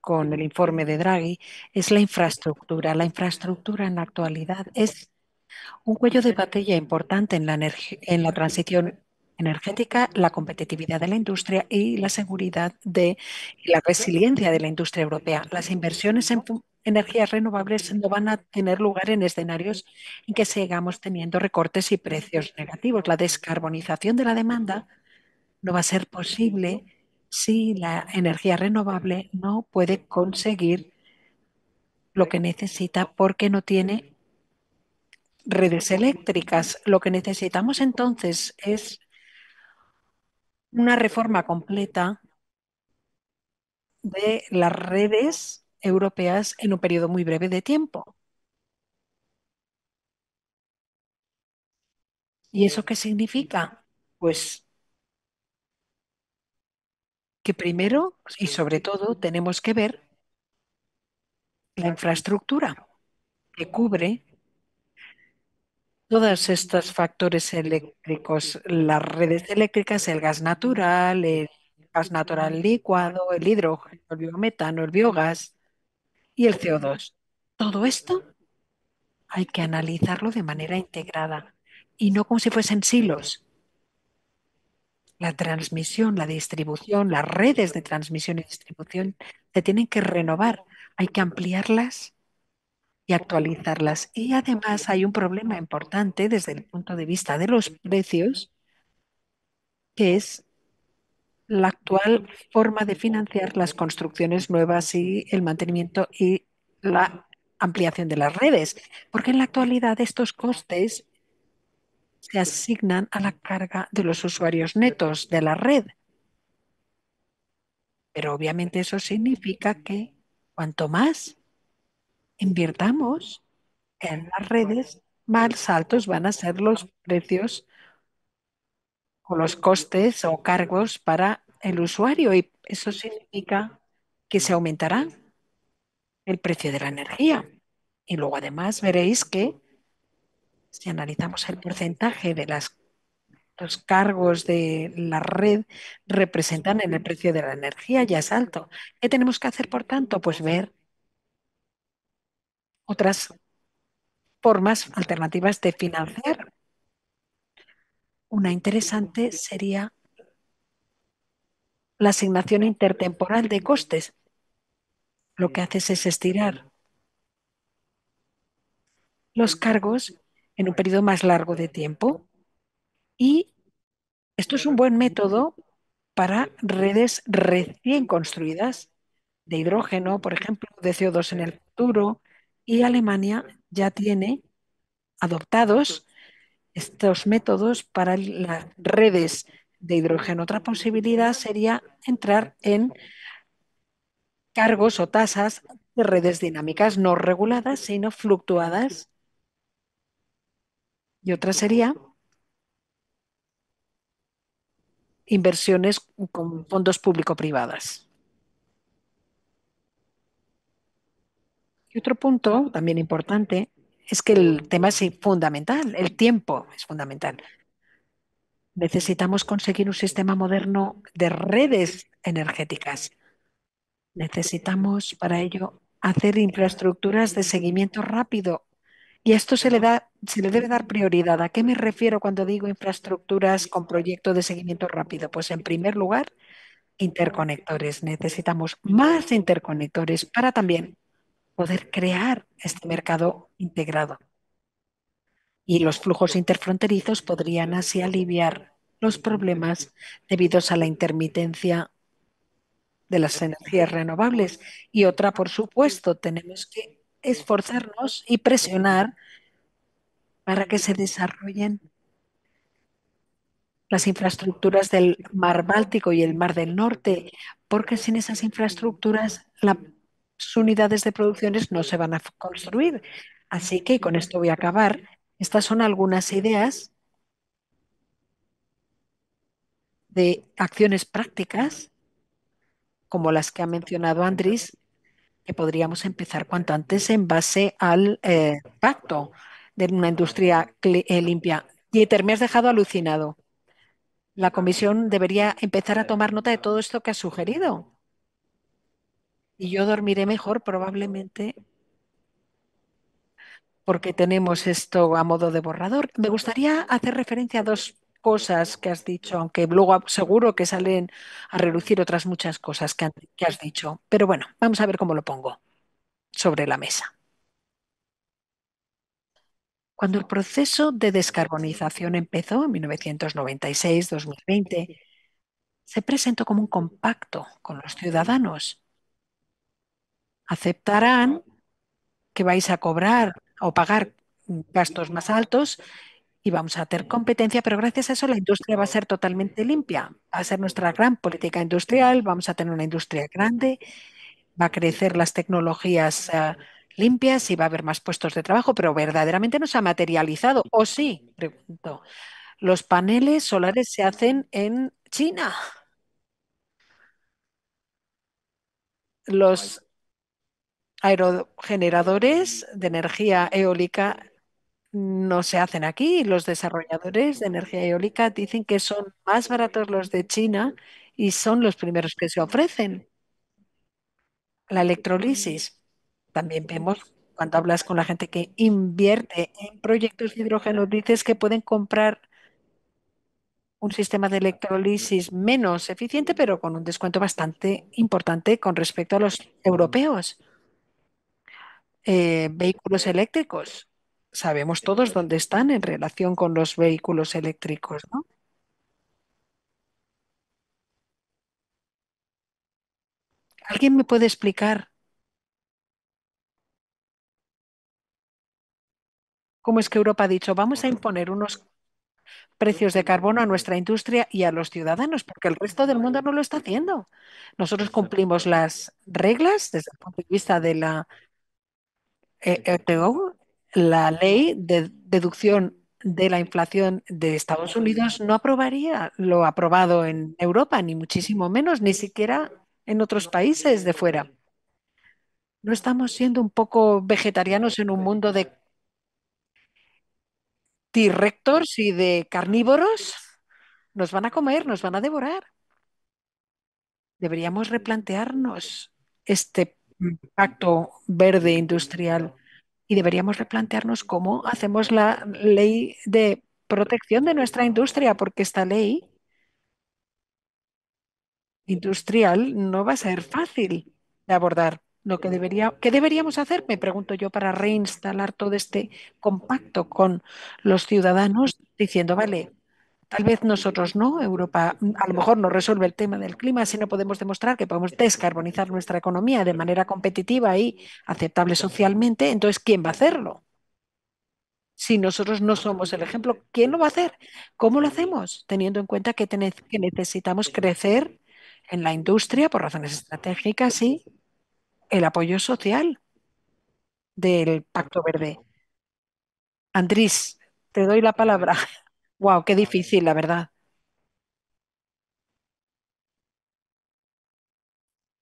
con el informe de Draghi, es la infraestructura. La infraestructura en la actualidad es un cuello de batalla importante en la, en la transición energética, la competitividad de la industria y la seguridad de, la resiliencia de la industria europea. Las inversiones en energías renovables no van a tener lugar en escenarios en que sigamos teniendo recortes y precios negativos. La descarbonización de la demanda no va a ser posible si la energía renovable no puede conseguir lo que necesita porque no tiene redes eléctricas. Lo que necesitamos entonces es una reforma completa de las redes europeas en un periodo muy breve de tiempo. ¿Y eso qué significa? Pues que primero y sobre todo tenemos que ver la infraestructura que cubre todos estos factores eléctricos, las redes eléctricas, el gas natural, el gas natural licuado, el hidrógeno, el biometano, el biogás y el CO2. Todo esto hay que analizarlo de manera integrada y no como si fuesen silos. La transmisión, la distribución, las redes de transmisión y distribución se tienen que renovar, hay que ampliarlas y actualizarlas. Y además hay un problema importante desde el punto de vista de los precios, que es la actual forma de financiar las construcciones nuevas y el mantenimiento y la ampliación de las redes, porque en la actualidad estos costes se asignan a la carga de los usuarios netos de la red. Pero obviamente eso significa que cuanto más invirtamos en las redes, más altos van a ser los precios o los costes o cargos para el usuario y eso significa que se aumentará el precio de la energía. Y luego además veréis que si analizamos el porcentaje de las, los cargos de la red representan en el precio de la energía, ya es alto. ¿Qué tenemos que hacer, por tanto? Pues ver otras formas alternativas de financiar. Una interesante sería la asignación intertemporal de costes. Lo que haces es estirar los cargos en un periodo más largo de tiempo. Y esto es un buen método para redes recién construidas de hidrógeno, por ejemplo, de CO2 en el futuro, y Alemania ya tiene adoptados estos métodos para las redes de hidrógeno. Otra posibilidad sería entrar en cargos o tasas de redes dinámicas no reguladas, sino fluctuadas. Y otra sería inversiones con fondos público-privadas. Y otro punto también importante es que el tema es fundamental, el tiempo es fundamental. Necesitamos conseguir un sistema moderno de redes energéticas. Necesitamos para ello hacer infraestructuras de seguimiento rápido. Y esto se le, da, se le debe dar prioridad. ¿A qué me refiero cuando digo infraestructuras con proyecto de seguimiento rápido? Pues en primer lugar, interconectores. Necesitamos más interconectores para también poder crear este mercado integrado. Y los flujos interfronterizos podrían así aliviar los problemas debidos a la intermitencia de las energías renovables. Y otra, por supuesto, tenemos que esforzarnos y presionar para que se desarrollen las infraestructuras del Mar Báltico y el Mar del Norte, porque sin esas infraestructuras la unidades de producciones no se van a construir. Así que, y con esto voy a acabar, estas son algunas ideas de acciones prácticas, como las que ha mencionado Andrés, que podríamos empezar cuanto antes en base al eh, pacto de una industria eh, limpia. Jeter, me has dejado alucinado. La comisión debería empezar a tomar nota de todo esto que has sugerido y yo dormiré mejor probablemente porque tenemos esto a modo de borrador. Me gustaría hacer referencia a dos cosas que has dicho, aunque luego seguro que salen a relucir otras muchas cosas que, has dicho. Pero bueno, vamos a ver cómo lo pongo sobre la mesa. Cuando el proceso de descarbonización empezó en 1996-2020, se presentó como un compacto con los ciudadanos aceptarán que vais a cobrar o pagar gastos más altos y vamos a tener competencia, pero gracias a eso la industria va a ser totalmente limpia. Va a ser nuestra gran política industrial, vamos a tener una industria grande, va a crecer las tecnologías eh, limpias y va a haber más puestos de trabajo, pero verdaderamente no se ha materializado. ¿O sí? Pregunto. Los paneles solares se hacen en China. Los aerogeneradores de energía eólica no se hacen aquí. Los desarrolladores de energía eólica dicen que son más baratos los de China y son los primeros que se ofrecen. La electrolisis. También vemos cuando hablas con la gente que invierte en proyectos de hidrógeno, dices que pueden comprar un sistema de electrolisis menos eficiente, pero con un descuento bastante importante con respecto a los europeos. Eh, vehículos eléctricos. Sabemos todos dónde están en relación con los vehículos eléctricos, ¿no? ¿Alguien me puede explicar cómo es que Europa ha dicho, vamos a imponer unos precios de carbono a nuestra industria y a los ciudadanos, porque el resto del mundo no lo está haciendo. Nosotros cumplimos las reglas desde el punto de vista de la eh, eh, la ley de deducción de la inflación de Estados Unidos no aprobaría lo aprobado en Europa, ni muchísimo menos, ni siquiera en otros países de fuera. ¿No estamos siendo un poco vegetarianos en un mundo de directores y de carnívoros? Nos van a comer, nos van a devorar. Deberíamos replantearnos este pacto verde industrial y deberíamos replantearnos cómo hacemos la ley de protección de nuestra industria, porque esta ley industrial no va a ser fácil de abordar. Lo que debería, ¿Qué deberíamos hacer? Me pregunto yo para reinstalar todo este compacto con los ciudadanos, diciendo, vale, Tal vez nosotros no, Europa mm, a lo mejor no resuelve el tema del clima si no podemos demostrar que podemos descarbonizar nuestra economía de manera competitiva y aceptable socialmente, entonces ¿quién va a hacerlo? Si nosotros no somos el ejemplo, ¿quién lo va a hacer? ¿Cómo lo hacemos? Teniendo en cuenta que, que necesitamos crecer en la industria por razones estratégicas y el apoyo social del Pacto Verde. Andrés, te doy la palabra. Wow, qué difícil, la verdad.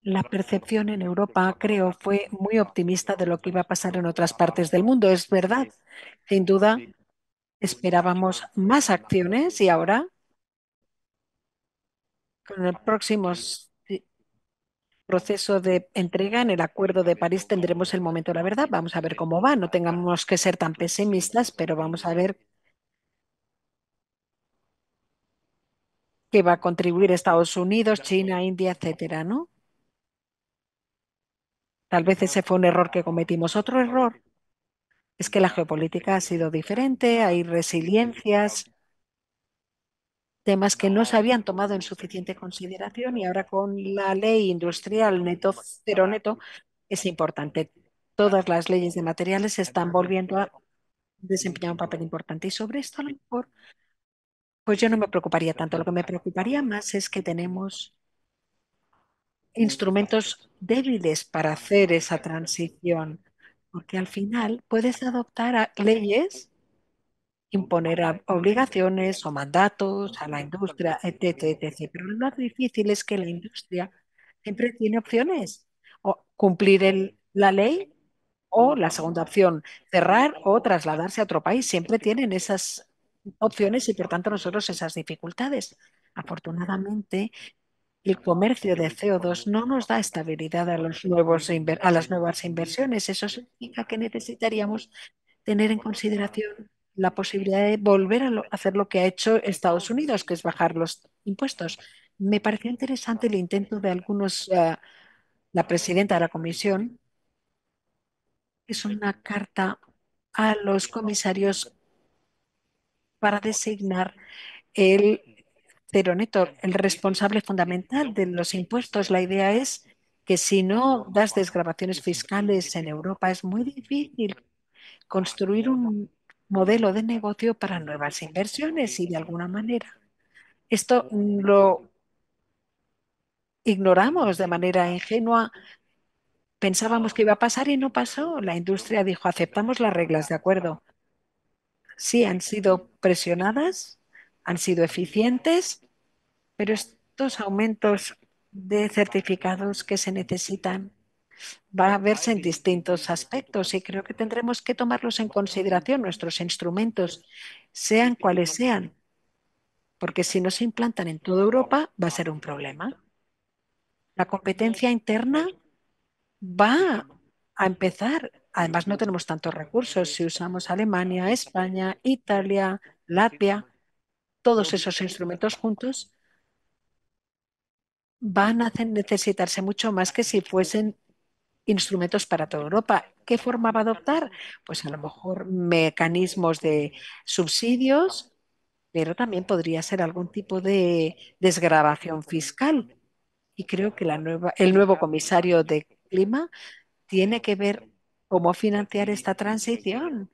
La pues percepción en Europa, creo, fue muy optimista de lo que iba a pasar en otras partes del mundo. Es verdad, sin duda, esperábamos más acciones y ahora, con el próximo proceso de entrega en el Acuerdo de París, tendremos el momento, la verdad. Vamos a ver cómo va. No tengamos que ser tan pesimistas, pero vamos a ver que va a contribuir Estados Unidos, China, India, etcétera, ¿no? Tal vez ese fue un error que cometimos. Otro error es que la geopolítica ha sido diferente, hay resiliencias, temas que no se habían tomado en suficiente consideración y ahora con la ley industrial neto cero neto es importante. Todas las leyes de materiales están volviendo a desempeñar un papel importante y sobre esto a lo mejor pues yo no me preocuparía tanto. Lo que me preocuparía más es que tenemos instrumentos débiles para hacer esa transición, porque al final puedes adoptar leyes, imponer obligaciones o mandatos a la industria, etc, etc. Pero lo más difícil es que la industria siempre tiene opciones, o cumplir la ley o la segunda opción, cerrar o trasladarse a otro país. Siempre tienen esas opciones y por tanto nosotros esas dificultades. Afortunadamente, el comercio de CO2 no nos da estabilidad a, los nuevos, a las nuevas inversiones. Eso significa que necesitaríamos tener en consideración la posibilidad de volver a hacer lo que ha hecho Estados Unidos, que es bajar los impuestos. Me pareció interesante el intento de algunos, eh, la presidenta de la comisión, que es una carta a los comisarios para designar el neto, el responsable fundamental de los impuestos. La idea es que si no das desgrabaciones fiscales en Europa, es muy difícil construir un modelo de negocio para nuevas inversiones y de alguna manera. Esto lo ignoramos de manera ingenua. Pensábamos que iba a pasar y no pasó. La industria dijo, aceptamos las reglas, de acuerdo, sí han sido presionadas, han sido eficientes, pero estos aumentos de certificados que se necesitan va a verse en distintos aspectos y creo que tendremos que tomarlos en consideración, nuestros instrumentos, sean cuales sean, porque si no se implantan en toda Europa va a ser un problema. La competencia interna va a empezar, además no tenemos tantos recursos. Si usamos Alemania, España, Italia, Latvia, todos esos instrumentos juntos van a necesitarse mucho más que si fuesen instrumentos para toda Europa. ¿Qué forma va a adoptar? Pues a lo mejor mecanismos de subsidios, pero también podría ser algún tipo de desgrabación fiscal. Y creo que la nueva, el nuevo comisario de clima tiene que ver cómo financiar esta transición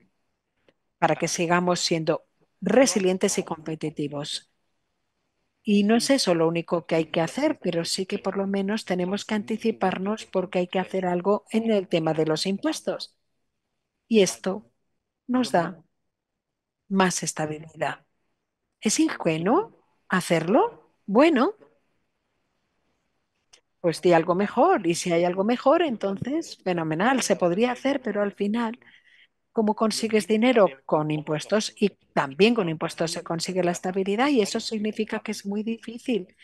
para que sigamos siendo resilientes y competitivos. Y no es eso lo único que hay que hacer, pero sí que por lo menos tenemos que anticiparnos porque hay que hacer algo en el tema de los impuestos. Y esto nos da más estabilidad. ¿Es ingenuo hacerlo? Bueno, pues di algo mejor. Y si hay algo mejor, entonces, fenomenal, se podría hacer, pero al final, ¿cómo consigues dinero? Con impuestos y también con impuestos se consigue la estabilidad y eso significa que es muy difícil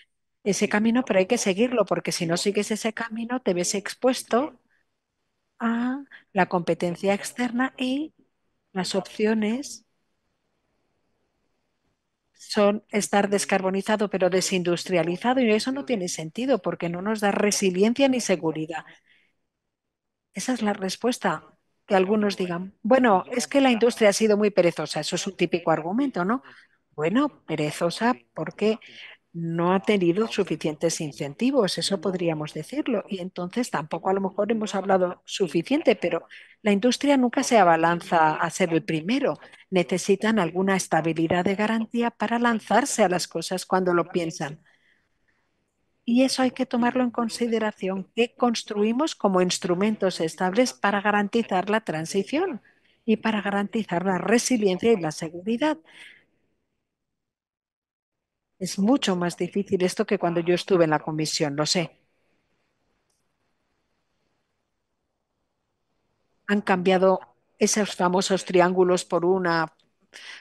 ese camino, pero hay que seguirlo, porque si no sigues ese camino, te ves expuesto a la competencia externa y las opciones son estar descarbonizado pero desindustrializado y eso no tiene sentido porque no nos da resiliencia ni seguridad. Esa es la respuesta que algunos digan. Bueno, es que la industria ha sido muy perezosa, eso es un típico argumento, ¿no? Bueno, perezosa porque no ha tenido suficientes incentivos, eso podríamos decirlo. Y entonces tampoco a lo mejor hemos hablado suficiente, pero la industria nunca se abalanza a ser el primero. Necesitan alguna estabilidad de garantía para lanzarse a las cosas cuando lo piensan. Y eso hay que tomarlo en consideración, que construimos como instrumentos estables para garantizar la transición y para garantizar la resiliencia y la seguridad. Es mucho más difícil esto que cuando yo estuve en la comisión, lo sé. Han cambiado esos famosos triángulos por una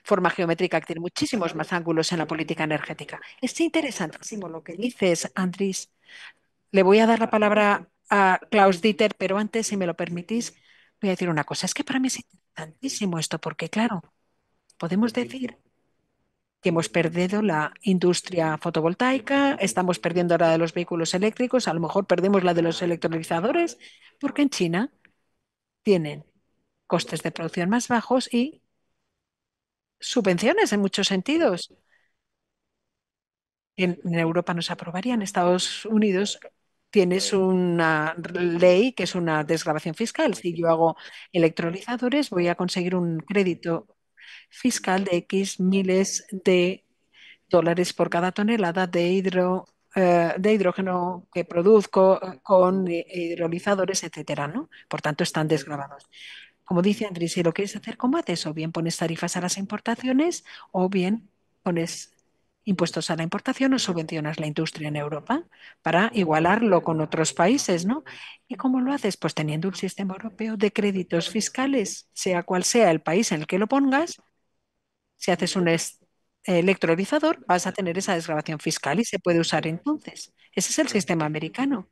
forma geométrica que tiene muchísimos más ángulos en la política energética. Es interesantísimo lo que dices, Andrés. Le voy a dar la palabra a Klaus Dieter, pero antes, si me lo permitís, voy a decir una cosa. Es que para mí es interesantísimo esto, porque claro, podemos decir que hemos perdido la industria fotovoltaica, estamos perdiendo la de los vehículos eléctricos, a lo mejor perdemos la de los electrolizadores, porque en China tienen costes de producción más bajos y subvenciones en muchos sentidos. En, Europa nos aprobaría, en Estados Unidos tienes una ley que es una desgrabación fiscal. Si yo hago electrolizadores, voy a conseguir un crédito fiscal de X miles de dólares por cada tonelada de, hidro, eh, de hidrógeno que produzco con eh, hidrolizadores, etcétera, ¿no? Por tanto, están desgravados. Como dice Andrés, si lo quieres hacer, combates o bien pones tarifas a las importaciones o bien pones impuestos a la importación o subvencionas la industria en Europa para igualarlo con otros países, ¿no? ¿Y cómo lo haces? Pues teniendo un sistema europeo de créditos fiscales, sea cual sea el país en el que lo pongas, si haces un electrolizador vas a tener esa desgrabación fiscal y se puede usar entonces. Ese es el sistema americano.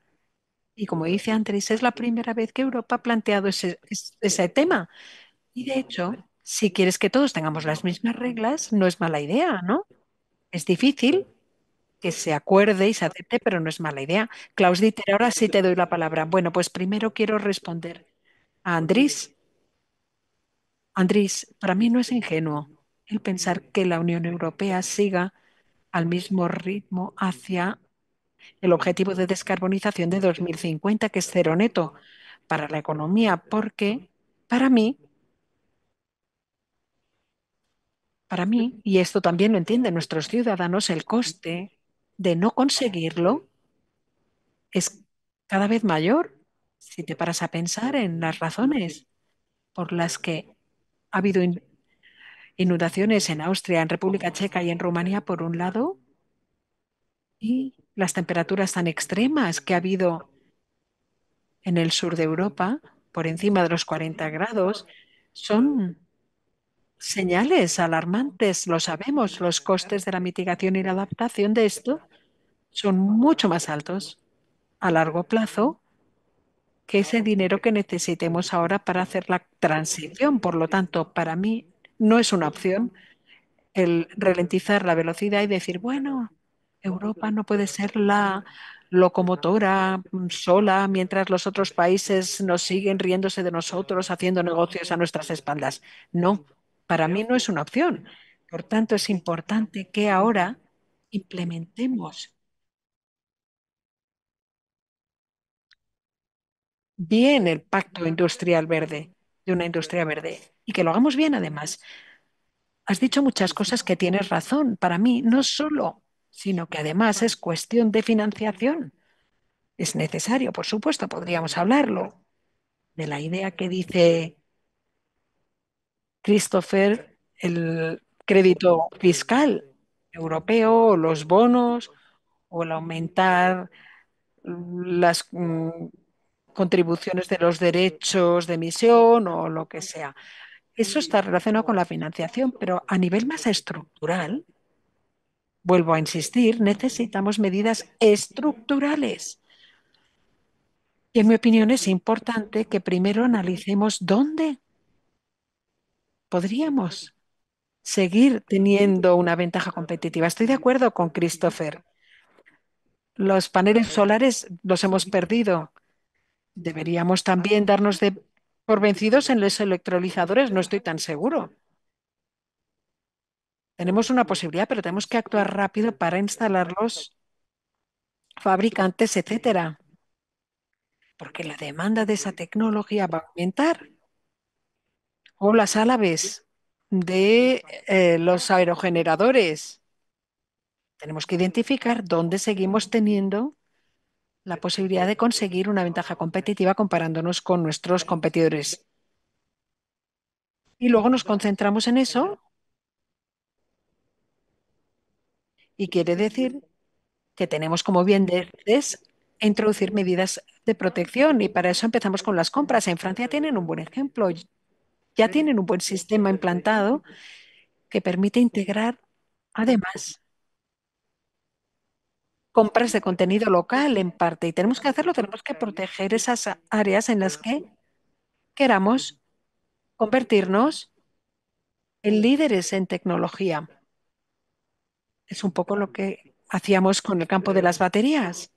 Y como dice Andrés, es la primera vez que Europa ha planteado ese, ese tema. Y de hecho, si quieres que todos tengamos las mismas reglas, no es mala idea, ¿no? Es difícil que se acuerde y se acepte, pero no es mala idea. Klaus Dieter, ahora sí te doy la palabra. Bueno, pues primero quiero responder a Andrés. Andrés, para mí no es ingenuo el pensar que la Unión Europea siga al mismo ritmo hacia el objetivo de descarbonización de 2050, que es cero neto para la economía, porque para mí Para mí, y esto también lo entienden nuestros ciudadanos, el coste de no conseguirlo es cada vez mayor si te paras a pensar en las razones por las que ha habido inundaciones en Austria, en República Checa y en Rumanía, por un lado, y las temperaturas tan extremas que ha habido en el sur de Europa, por encima de los 40 grados, son señales alarmantes, lo sabemos, los costes de la mitigación y la adaptación de esto son mucho más altos a largo plazo que ese dinero que necesitemos ahora para hacer la transición. Por lo tanto, para mí no es una opción el ralentizar la velocidad y decir, bueno, Europa no puede ser la locomotora sola mientras los otros países nos siguen riéndose de nosotros, haciendo negocios a nuestras espaldas. No, para mí no es una opción. Por tanto, es importante que ahora implementemos bien el pacto industrial verde, de una industria verde, y que lo hagamos bien además. Has dicho muchas cosas que tienes razón. Para mí, no solo, sino que además es cuestión de financiación. Es necesario, por supuesto, podríamos hablarlo, de la idea que dice Christopher, el crédito fiscal europeo, los bonos o el aumentar las mm, contribuciones de los derechos de emisión o lo que sea. Eso está relacionado con la financiación, pero a nivel más estructural, vuelvo a insistir, necesitamos medidas estructurales. Y en mi opinión es importante que primero analicemos dónde podríamos seguir teniendo una ventaja competitiva. Estoy de acuerdo con Christopher. Los paneles solares los hemos perdido. Deberíamos también darnos de por vencidos en los electrolizadores. No estoy tan seguro. Tenemos una posibilidad, pero tenemos que actuar rápido para instalarlos, fabricantes, etcétera, porque la demanda de esa tecnología va a aumentar o las alaves de eh, los aerogeneradores. Tenemos que identificar dónde seguimos teniendo la posibilidad de conseguir una ventaja competitiva comparándonos con nuestros competidores. Y luego nos concentramos en eso. Y quiere decir que tenemos, como bien dices, introducir medidas de protección. Y para eso empezamos con las compras. En Francia tienen un buen ejemplo ya tienen un buen sistema implantado que permite integrar además compras de contenido local en parte. Y tenemos que hacerlo, tenemos que proteger esas áreas en las que queramos convertirnos en líderes en tecnología. Es un poco lo que hacíamos con el campo de las baterías.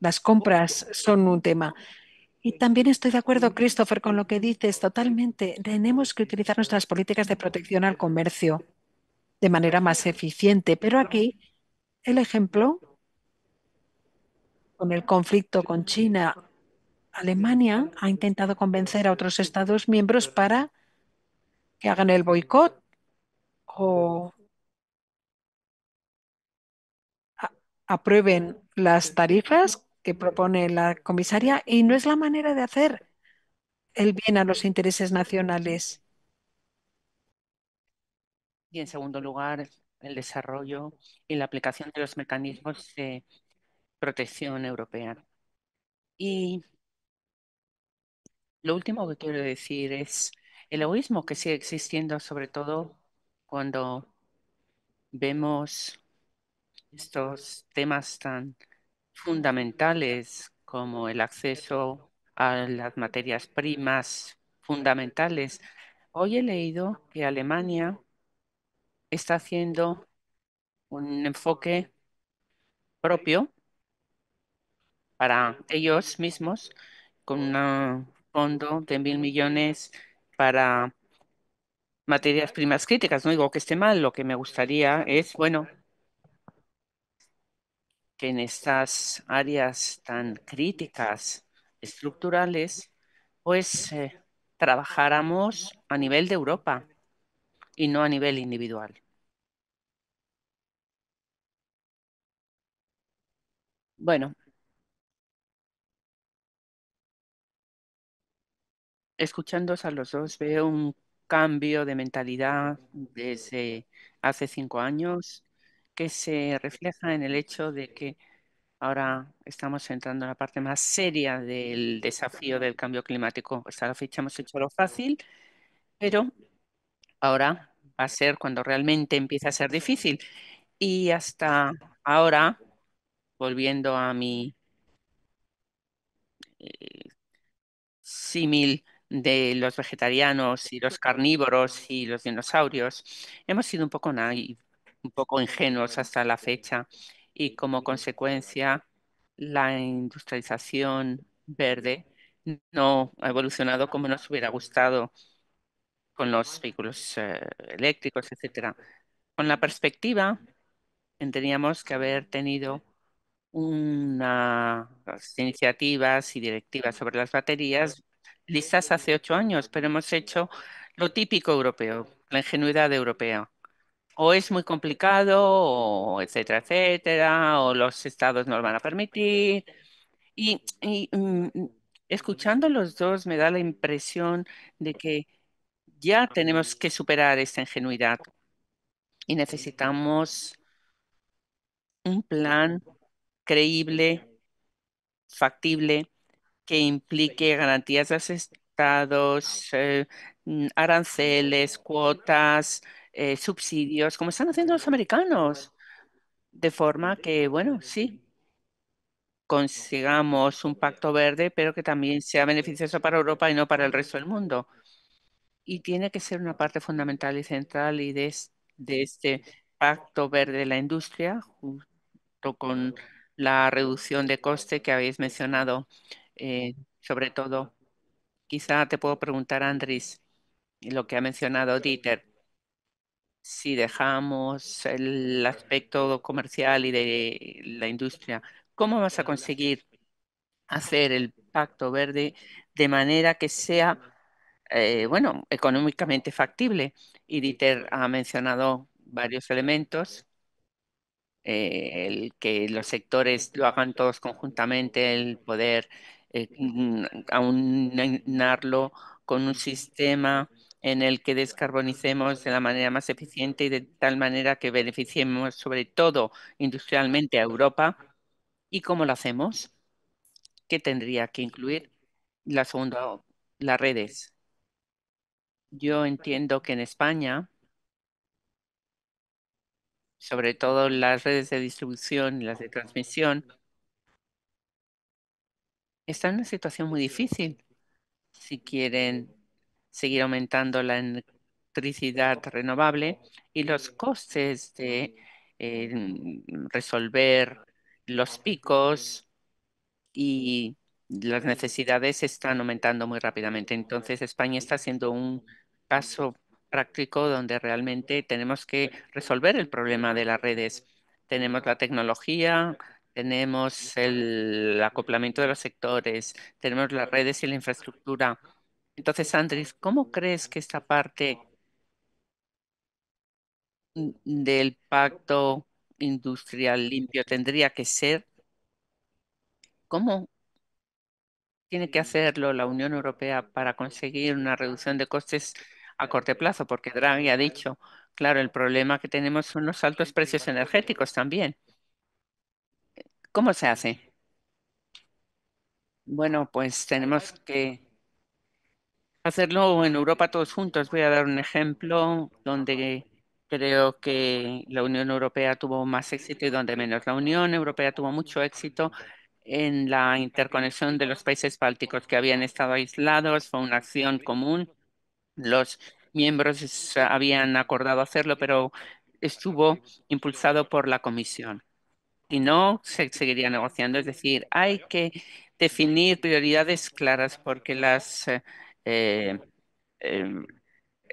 Las compras son un tema. Y también estoy de acuerdo, Christopher, con lo que dices totalmente. Tenemos que utilizar nuestras políticas de protección al comercio de manera más eficiente. Pero aquí el ejemplo con el conflicto con China, Alemania ha intentado convencer a otros Estados miembros para que hagan el boicot o aprueben las tarifas que propone la comisaria y no es la manera de hacer el bien a los intereses nacionales. Y en segundo lugar, el desarrollo y la aplicación de los mecanismos de protección europea. Y lo último que quiero decir es el egoísmo que sigue existiendo, sobre todo cuando vemos estos temas tan fundamentales como el acceso a las materias primas fundamentales. Hoy he leído que Alemania está haciendo un enfoque propio para ellos mismos con un fondo de mil millones para materias primas críticas. No digo que esté mal, lo que me gustaría es, bueno, que en estas áreas tan críticas estructurales, pues eh, trabajáramos a nivel de Europa y no a nivel individual. Bueno, escuchándos a los dos veo un cambio de mentalidad desde hace cinco años que se refleja en el hecho de que ahora estamos entrando en la parte más seria del desafío del cambio climático. Hasta la fecha hemos hecho lo fácil, pero ahora va a ser cuando realmente empieza a ser difícil. Y hasta ahora, volviendo a mi eh, símil de los vegetarianos y los carnívoros y los dinosaurios, hemos sido un poco naive un poco ingenuos hasta la fecha y como consecuencia la industrialización verde no ha evolucionado como nos hubiera gustado con los vehículos eh, eléctricos, etcétera. Con la perspectiva, tendríamos que haber tenido unas pues, iniciativas y directivas sobre las baterías listas hace ocho años, pero hemos hecho lo típico europeo, la ingenuidad europea o es muy complicado, o etcétera, etcétera, o los estados no lo van a permitir. Y, mm, mm, escuchando los dos me da la impresión de que ya tenemos que superar esta ingenuidad y necesitamos un plan creíble, factible, que implique garantías de los estados, eh, mm, aranceles, cuotas, eh, subsidios, como están haciendo los americanos. De forma que, bueno, eh, sí, eh, consigamos un pacto verde, pero que también sea beneficioso para Europa y no para el resto del mundo. Y tiene que ser una parte fundamental y central y de, este pacto verde de la industria, junto con la reducción de coste que habéis mencionado, sobre todo. Quizá te puedo preguntar, Andrés, lo que ha mencionado Dieter si dejamos el aspecto comercial y de la industria, ¿cómo vas a conseguir hacer el pacto verde de manera que sea, eh, bueno, económicamente factible? Y Dieter ha mencionado varios elementos, eh, el que los sectores lo hagan todos conjuntamente, el poder eh, mm, aunarlo con un sistema en el que descarbonicemos de la manera más eficiente y de tal manera que beneficiemos sobre todo industrialmente a Europa. ¿Y cómo lo hacemos? ¿Qué tendría que incluir? La segunda, las redes. Yo entiendo que en España, sobre todo las redes de distribución y las de transmisión, están en una situación muy difícil si quieren seguir aumentando la electricidad renovable y los costes de resolver los picos y las necesidades están aumentando muy rápidamente. Entonces, España está haciendo un paso práctico donde realmente tenemos que resolver el problema de las redes. Tenemos la tecnología, tenemos el acoplamiento de los sectores, tenemos las redes y la infraestructura entonces, Andrés, ¿cómo crees que esta parte del pacto industrial limpio tendría que ser? ¿Cómo tiene que hacerlo la Unión Europea para conseguir una reducción de costes a corto plazo? Porque Draghi ha dicho, claro, el problema que tenemos son los altos precios energéticos también. ¿Cómo se hace? Bueno, pues tenemos que hacerlo en Europa todos juntos. Voy a dar un ejemplo donde creo que la Unión Europea tuvo más éxito y donde menos. La Unión Europea tuvo mucho éxito en la interconexión de los países bálticos que habían estado aislados. Fue una acción común. Los miembros habían acordado hacerlo, pero estuvo impulsado por la Comisión. y no, se seguiría negociando. Es decir, hay que definir prioridades claras porque las eh, eh, em,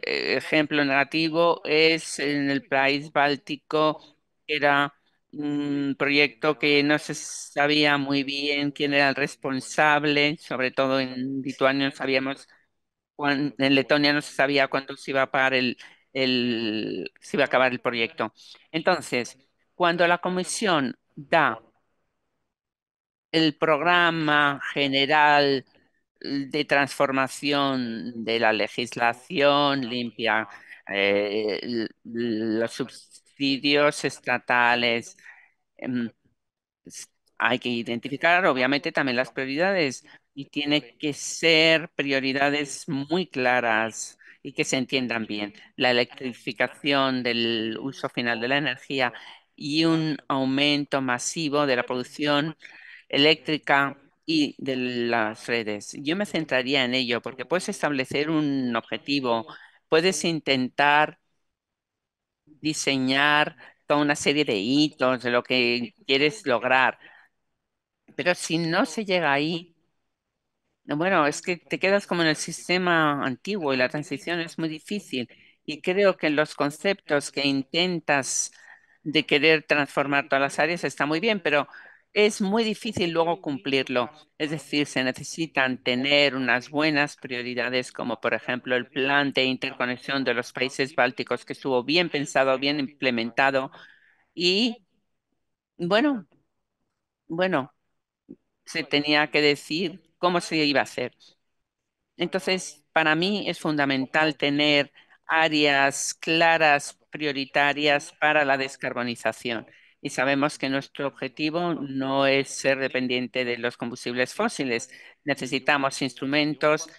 e, ejemplo negativo es en el país báltico, era un proyecto que no se sabía muy bien quién era el responsable, sobre todo en Lituania no sabíamos, en Letonia no se sabía cuándo se iba a pagar el, el, se iba a acabar el proyecto. Entonces, cuando la comisión da el programa general de transformación de la legislación limpia, eh, los subsidios estatales. Em, hay que identificar, obviamente, también las prioridades y tiene que ser prioridades muy claras y que se entiendan bien. La electrificación del uso final de la energía y un aumento masivo de la producción eléctrica y de las redes. Yo me centraría en ello porque puedes establecer un objetivo, puedes intentar diseñar toda una serie de hitos de lo que quieres lograr, pero si no se llega ahí, bueno, es que te quedas como en el sistema antiguo y la transición es muy difícil. Y creo que los conceptos que intentas de querer transformar todas las áreas está muy bien, pero es muy difícil luego cumplirlo. Es decir, se necesitan tener unas buenas prioridades, como por ejemplo el plan de interconexión de los países bálticos, que estuvo bien pensado, bien implementado. Y bueno, bueno, se tenía que decir cómo se iba a hacer. Entonces, para mí es fundamental tener áreas claras, prioritarias para la descarbonización y sabemos que nuestro objetivo no es ser dependiente de los combustibles fósiles. Necesitamos instrumentos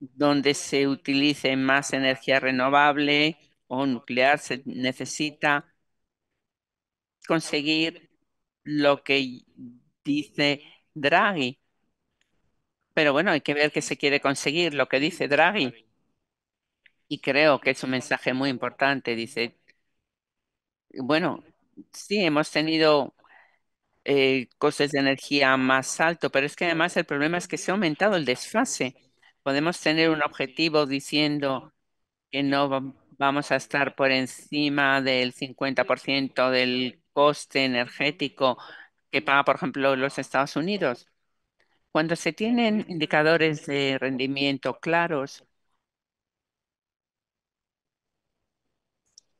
donde se utilice más energía renovable o nuclear. Se necesita conseguir lo que dice Draghi. Pero bueno, hay que ver qué se quiere conseguir, lo que dice Draghi. Y creo que es un mensaje muy importante. Dice, bueno, sí, hemos tenido eh, costes de energía más alto, pero es que además el problema es que se ha aumentado el desfase. Podemos tener un objetivo diciendo que no vamos a estar por encima del 50% del coste energético que paga, por ejemplo, los Estados Unidos. Cuando se tienen indicadores de rendimiento claros,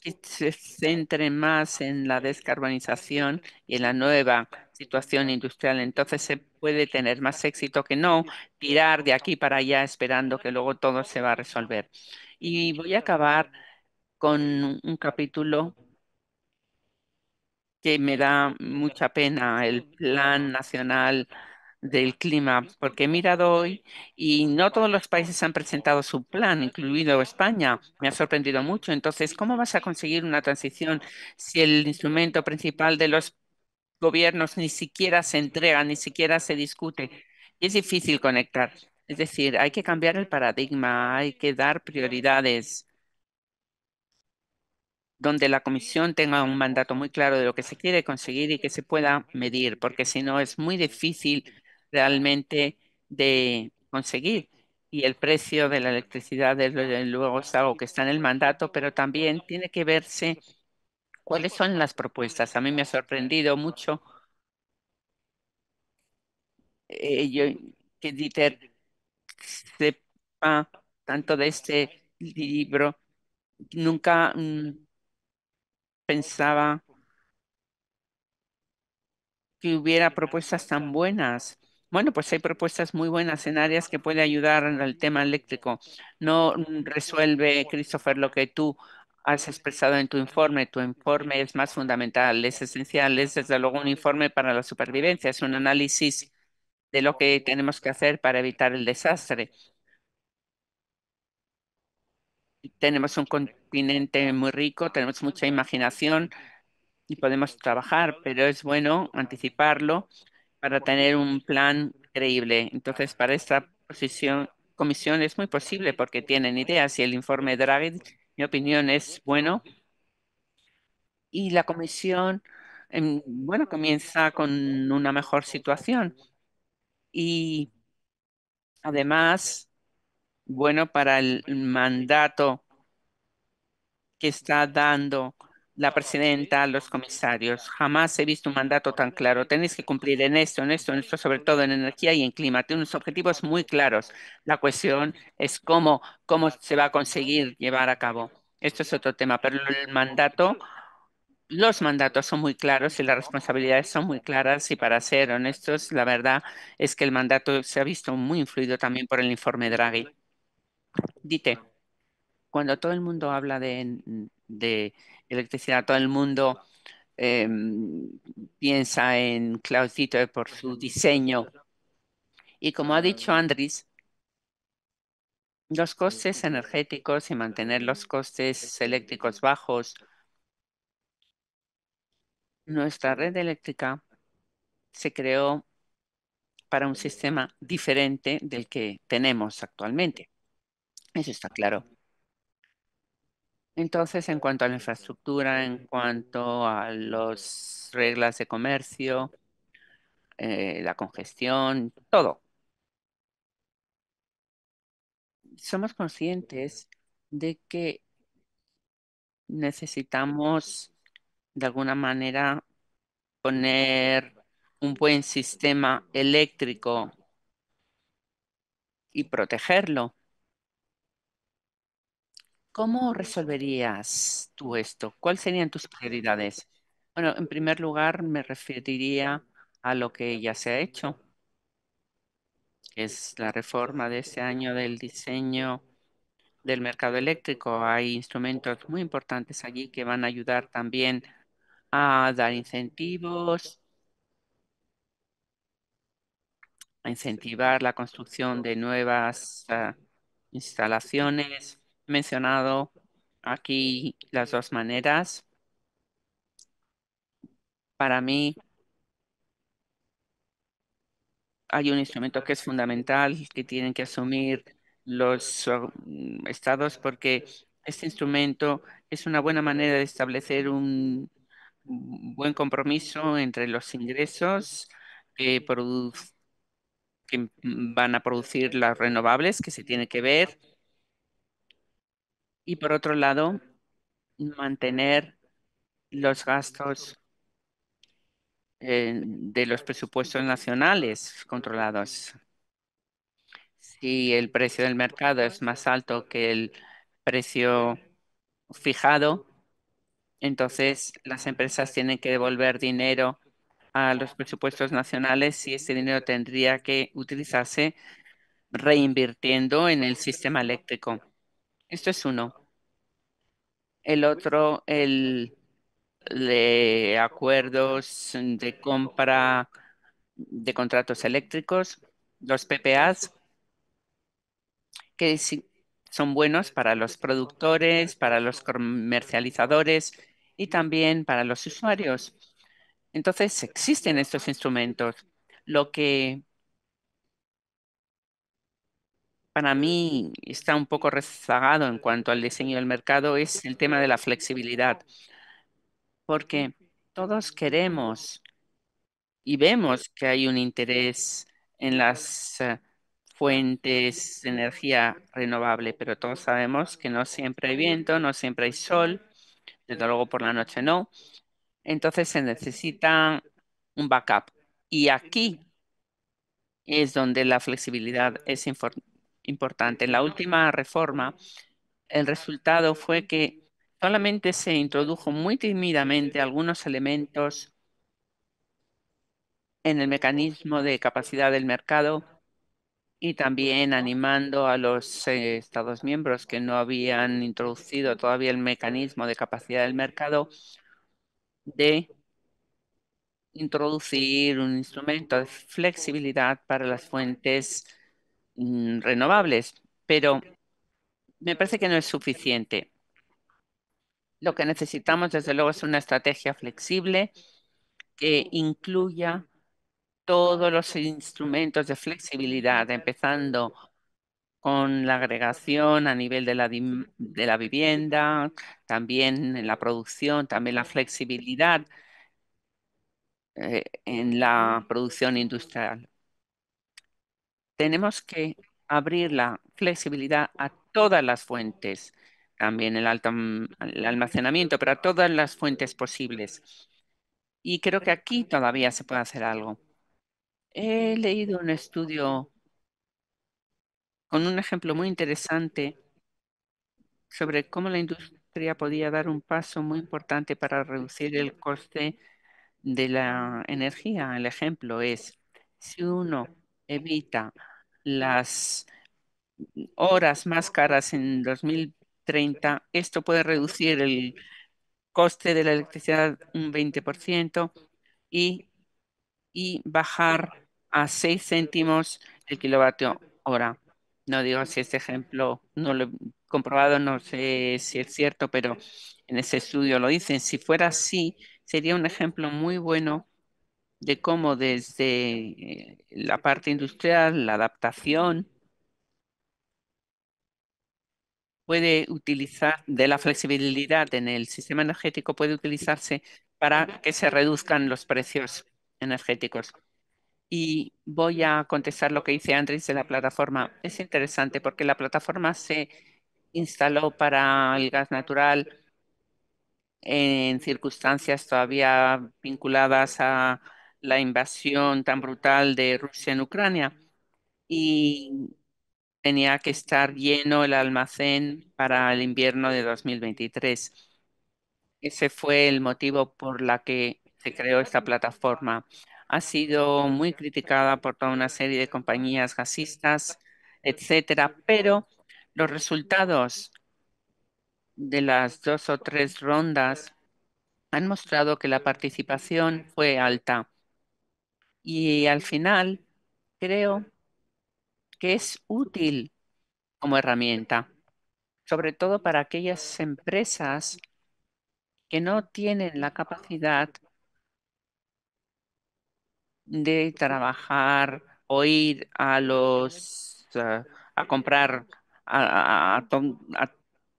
que se centre más en la descarbonización y en la nueva situación industrial, entonces se puede tener más éxito que no tirar de aquí para allá esperando que luego todo se va a resolver. Y voy a acabar con un capítulo que me da mucha pena, el Plan Nacional del clima, porque he mirado hoy y no todos los países han presentado su plan, incluido España. Me ha sorprendido mucho. Entonces, ¿cómo vas a conseguir una transición si el instrumento principal de los gobiernos ni siquiera se entrega, ni siquiera se discute? Y es difícil conectar. Es decir, hay que cambiar el paradigma, hay que dar prioridades donde la comisión tenga un mandato muy claro de lo que se quiere conseguir y que se pueda medir, porque si no es muy difícil realmente de conseguir. Y el precio de la electricidad es, eh, luego es algo que está en el mandato, pero también tiene que verse cuáles son las propuestas. A mí me ha sorprendido mucho eh, yo, que Dieter sepa tanto de este libro. Nunca mm, pensaba que hubiera propuestas tan buenas bueno, pues hay propuestas muy buenas en áreas que puede ayudar al tema eléctrico. No mm, resuelve, Christopher, lo que tú has expresado en tu informe. Tu informe es más fundamental, es esencial, es desde luego un informe para la supervivencia, es un análisis de lo que tenemos que hacer para evitar el desastre. Tenemos un continente muy rico, tenemos mucha imaginación y podemos trabajar, pero es bueno anticiparlo para tener un plan creíble. Entonces, para esta posición, comisión es muy posible porque tienen ideas y el informe Draghi, mi opinión, es bueno. Y la comisión, em, bueno, comienza con una mejor situación. Y además, bueno, para el mandato que está dando la presidenta, los comisarios. Jamás he visto un mandato tan claro. Tenéis que cumplir en esto, en esto, en esto, sobre todo en energía y en clima. Tiene unos objetivos muy claros. La cuestión es cómo, cómo se va a conseguir llevar a cabo. Esto es otro tema, pero el mandato, los mandatos son muy claros y las responsabilidades son muy claras. Y para ser honestos, la verdad es que el mandato se ha visto muy influido también por el informe Draghi. Dite, cuando todo el mundo habla de electricidad. Todo el mundo em, piensa en Claudito eh, por su diseño. Y como ha dicho Andrés, los costes energéticos y mantener los costes eléctricos bajos. Nuestra red eléctrica se creó para un sistema diferente del que tenemos actualmente. Eso está claro. Entonces, en cuanto a la infraestructura, en cuanto a las reglas de comercio, eh, la congestión, todo. Somos conscientes de que necesitamos de alguna manera poner un buen sistema eléctrico y protegerlo. ¿Cómo resolverías tú esto? ¿Cuáles serían tus prioridades? Bueno, en primer lugar me referiría a lo que ya se ha hecho, que es la reforma de ese año del diseño del mercado eléctrico. Hay instrumentos muy importantes allí que van a ayudar también a dar incentivos, a incentivar la construcción de nuevas ah, instalaciones mencionado aquí las dos maneras. Para mí hay un instrumento que es fundamental que tienen que asumir los mm, estados porque este instrumento es una buena manera de establecer un buen compromiso entre los ingresos que, que van a producir las renovables que se tiene que ver y por otro lado, mantener los gastos eh, de los presupuestos nacionales controlados. Si el precio del mercado es más alto que el precio fijado, entonces las empresas tienen que devolver dinero a los presupuestos nacionales y ese dinero tendría que utilizarse reinvirtiendo en el sistema eléctrico. Esto es uno. El otro, el de acuerdos de compra de contratos eléctricos, los PPAs, que son buenos para los productores, para los comercializadores y también para los usuarios. Entonces, existen estos instrumentos. Lo que para mí está un poco rezagado en cuanto al diseño del mercado es el tema de la flexibilidad, porque todos queremos y vemos que hay un interés en las eh, fuentes de energía renovable, pero todos sabemos que no siempre hay viento, no siempre hay sol, desde luego por la noche no. Entonces se necesita un backup. Y aquí es donde la flexibilidad es importante importante. En la última reforma, el resultado fue que solamente se introdujo muy tímidamente algunos elementos en el mecanismo de capacidad del mercado y también animando a los eh, Estados miembros que no habían introducido todavía el mecanismo de capacidad del mercado de introducir un instrumento de flexibilidad para las fuentes Mm, renovables, pero me parece que no es suficiente. Lo que necesitamos, desde luego, es una estrategia flexible que incluya todos los instrumentos de flexibilidad, empezando con la agregación a nivel de la, de la vivienda, también en la producción, también la flexibilidad eh, en la producción industrial. Tenemos que abrir la flexibilidad a todas las fuentes, también el, el almacenamiento, pero a todas las fuentes posibles. Y creo que aquí todavía se puede hacer algo. He leído un estudio con un ejemplo muy interesante sobre cómo la industria podía dar un paso muy importante para reducir el coste de la energía. El ejemplo es, si uno evita las horas más caras en 2030. Esto puede reducir el coste de la electricidad un 20% y, y bajar a 6 céntimos el kilovatio hora. No digo si este ejemplo no lo he comprobado, no sé si es cierto, pero en ese estudio lo dicen. Si fuera así, sería un ejemplo muy bueno de cómo desde eh, la parte industrial, la adaptación, puede utilizar, de la flexibilidad en el sistema energético puede utilizarse para que se reduzcan los precios energéticos. Y voy a contestar lo que dice Andrés de la plataforma. Es interesante porque la plataforma se instaló para el gas natural en circunstancias todavía vinculadas a la invasión tan brutal de Rusia en Ucrania y tenía que estar lleno el almacén para el invierno de 2023. Ese fue el motivo por la que se creó esta plataforma. Ha sido muy criticada por toda una serie de compañías gasistas, etcétera, pero los resultados de las dos o tres rondas han mostrado que la participación fue alta y al final, creo que es útil como herramienta, sobre todo para aquellas empresas que no tienen la capacidad de trabajar o ir a los a comprar a, a, a,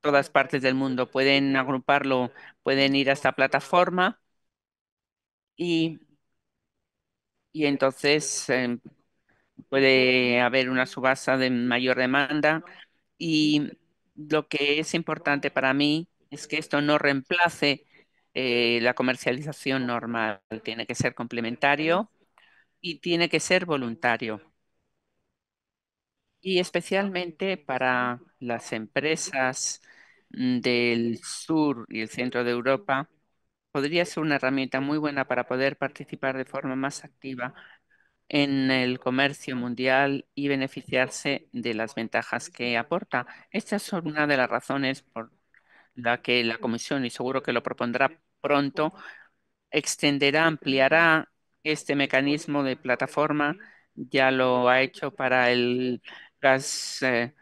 todas partes del mundo. Pueden agruparlo, pueden ir a esta plataforma y y entonces em, puede haber una subasta de mayor demanda y lo que es importante para mí es que esto no reemplace eh, la comercialización normal, tiene que ser complementario y tiene que ser voluntario. Y especialmente para las empresas mm, del sur y el centro de Europa, podría ser una herramienta muy buena para poder participar de forma más activa en el comercio mundial y beneficiarse de las ventajas que aporta. Esta es una de las razones por la que la Comisión, y seguro que lo propondrá pronto, extenderá, ampliará este mecanismo de plataforma. Ya lo ha hecho para el gas eh,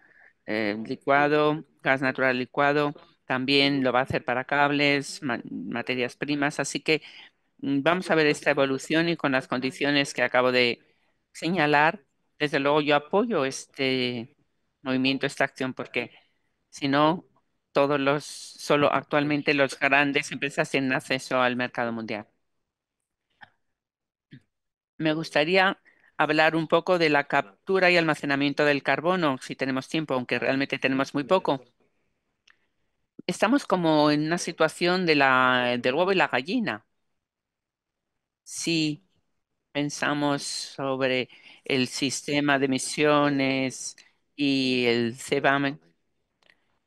eh, licuado, gas natural licuado también lo va a hacer para cables, materias primas, así que mm, vamos a ver esta evolución y con las condiciones que acabo de señalar, desde luego yo apoyo este movimiento, esta acción, porque si no, todos los, solo actualmente los grandes empresas tienen acceso al mercado mundial. Me gustaría hablar un poco de la captura y almacenamiento del carbono, si tenemos tiempo, aunque realmente tenemos muy poco estamos como en una situación de la, del huevo y la gallina. Si pensamos sobre el sistema de emisiones y el CBAM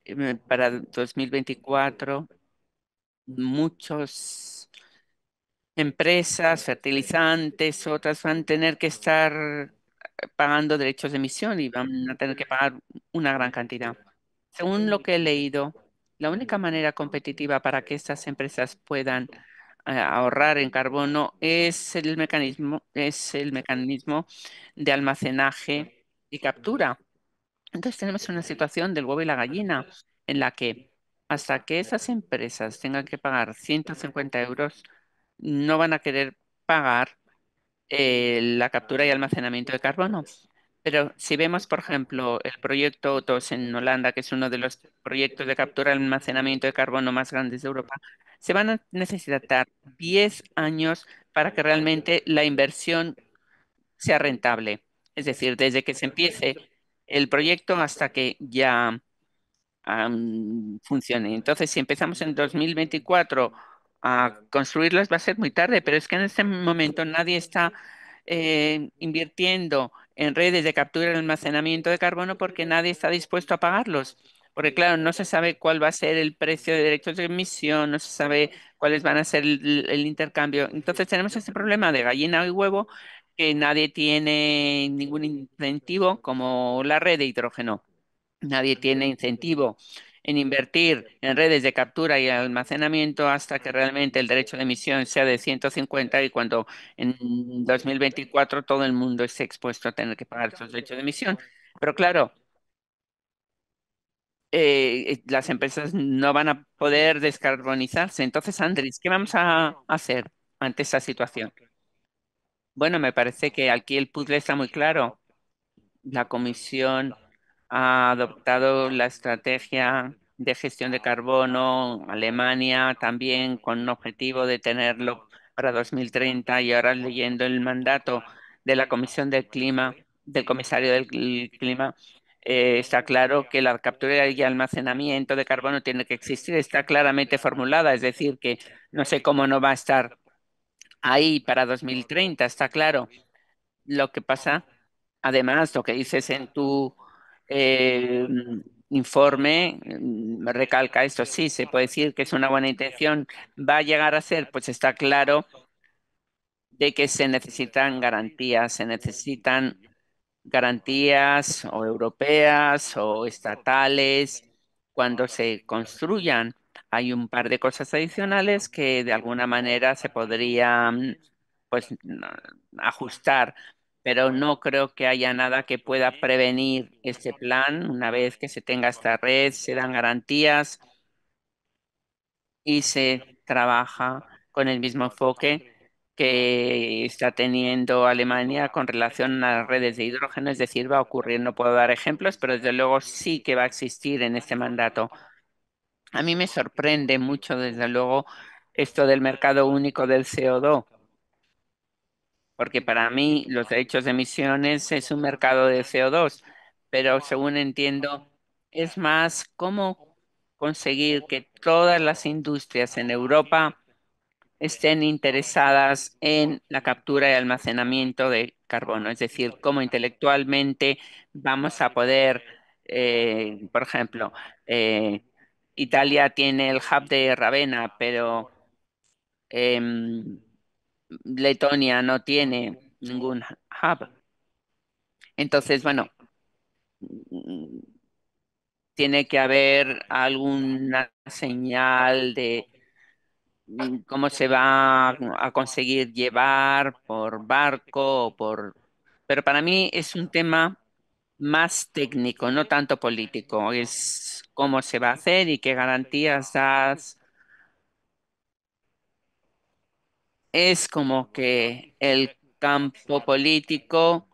eh, para 2024, muchas empresas, fertilizantes, otras van a tener que estar eh, pagando derechos de emisión y van a tener que pagar una gran cantidad. Según lo que he leído, la única manera competitiva para que estas empresas puedan eh, ahorrar en carbono es el mecanismo, es el mecanismo de almacenaje y captura. Entonces tenemos una situación del huevo y la gallina en la que hasta que estas empresas tengan que pagar 150 euros, no van a querer pagar eh, la captura y almacenamiento de carbono. Pero si vemos, por ejemplo, el proyecto OTOS en Holanda, que es uno de los proyectos de captura y almacenamiento de carbono más grandes de Europa, se van a necesitar 10 años para que realmente la inversión sea rentable. Es decir, desde que se empiece el proyecto hasta que ya funcione. Entonces, si empezamos en 2024 a construirlas, va a ser muy tarde, pero es que en este momento nadie está eh, invirtiendo en redes de captura y almacenamiento de carbono porque nadie está dispuesto a pagarlos. Porque claro, no se sabe cuál va a ser el precio de derechos de emisión, no se sabe cuáles van a ser el, intercambio. Entonces tenemos este problema de gallina y huevo que nadie tiene ningún incentivo como la red de hidrógeno. Nadie tiene incentivo en invertir en redes de captura y almacenamiento hasta que realmente el derecho de emisión sea de 150 y cuando en 2024 todo el mundo esté expuesto a tener que pagar esos derechos de emisión. Pero claro, eh, las empresas no van a poder descarbonizarse. Entonces, Andrés, ¿qué vamos a hacer ante esta situación? Bueno, me parece que aquí el puzzle está muy claro. La comisión ha adoptado la estrategia de gestión de carbono, Alemania también con objetivo de tenerlo para 2030 y ahora leyendo el mandato de la Comisión del Clima, del comisario del Clima, eh, está claro que la captura y almacenamiento de carbono tiene que existir, está claramente formulada, es decir, que no sé cómo no va a estar ahí para 2030, está claro. Lo que pasa, además, lo que dices en tu eh, informe mm, recalca esto. Sí, se puede decir que es una buena intención. ¿Va a llegar a ser? Pues está claro de que se necesitan garantías, se necesitan garantías o europeas o estatales cuando se construyan. Hay un par de cosas adicionales que de alguna manera se podrían pues, ajustar pero no creo que haya nada que pueda prevenir este plan. Una vez que se tenga esta red, se dan garantías y se trabaja con el mismo enfoque que está teniendo Alemania con relación a las redes de hidrógeno, es decir, va a ocurrir, no puedo dar ejemplos, pero desde luego sí que va a existir en este mandato. A mí me sorprende mucho, desde luego, esto del mercado único del CO2 porque para mí los derechos de emisiones es un mercado de CO2, pero según entiendo, es más cómo conseguir que todas las industrias en Europa estén interesadas en la captura y almacenamiento de carbono, es decir, cómo intelectualmente vamos a poder, eh, por ejemplo, eh, Italia tiene el hub de Ravenna, pero em, Letonia no tiene ah, ningún hub. Entonces, bueno, tiene que haber alguna señal de cómo se va a conseguir llevar por barco o por... Pero para mí es un tema más técnico, no tanto político. Es cómo se va a hacer y qué garantías das es como que el campo político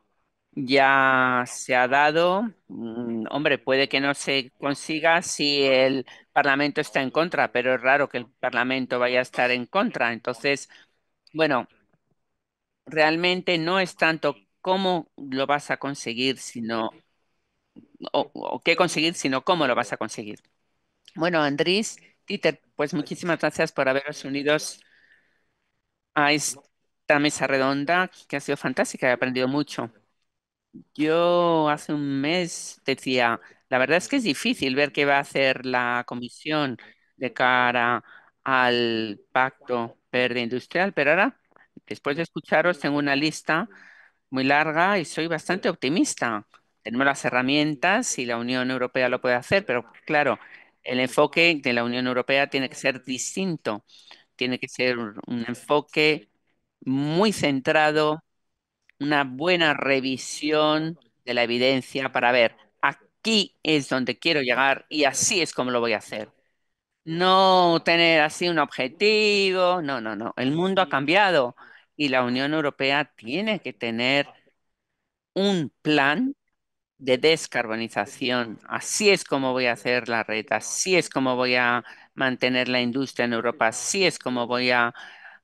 ya se ha dado. Mm, hombre, puede que no se consiga si el Parlamento está en contra, pero es raro que el Parlamento vaya a estar en contra. Entonces, bueno, realmente no es tanto cómo lo vas a conseguir, sino, o, qué conseguir, sino cómo lo vas a conseguir. Bueno, Andrés, Titer pues muchísimas gracias por haberos unidos a esta mesa redonda que ha sido fantástica, he aprendido mucho. Yo hace un mes decía, la verdad es que es difícil ver qué va a hacer la comisión de cara al pacto verde industrial, pero ahora, después de escucharos, tengo una lista muy larga y soy bastante optimista. Tenemos las herramientas y la Unión Europea lo puede hacer, pero claro, el enfoque de la Unión Europea tiene que ser distinto tiene que ser un enfoque muy centrado, una buena revisión de la evidencia para ver aquí es donde quiero llegar y así es como lo voy a hacer. No tener así un objetivo, no, no, no. El mundo ha cambiado y la Unión Europea tiene que tener un plan de descarbonización. Así es como voy a hacer la red, así es como voy a mantener la industria en Europa. Así es como voy a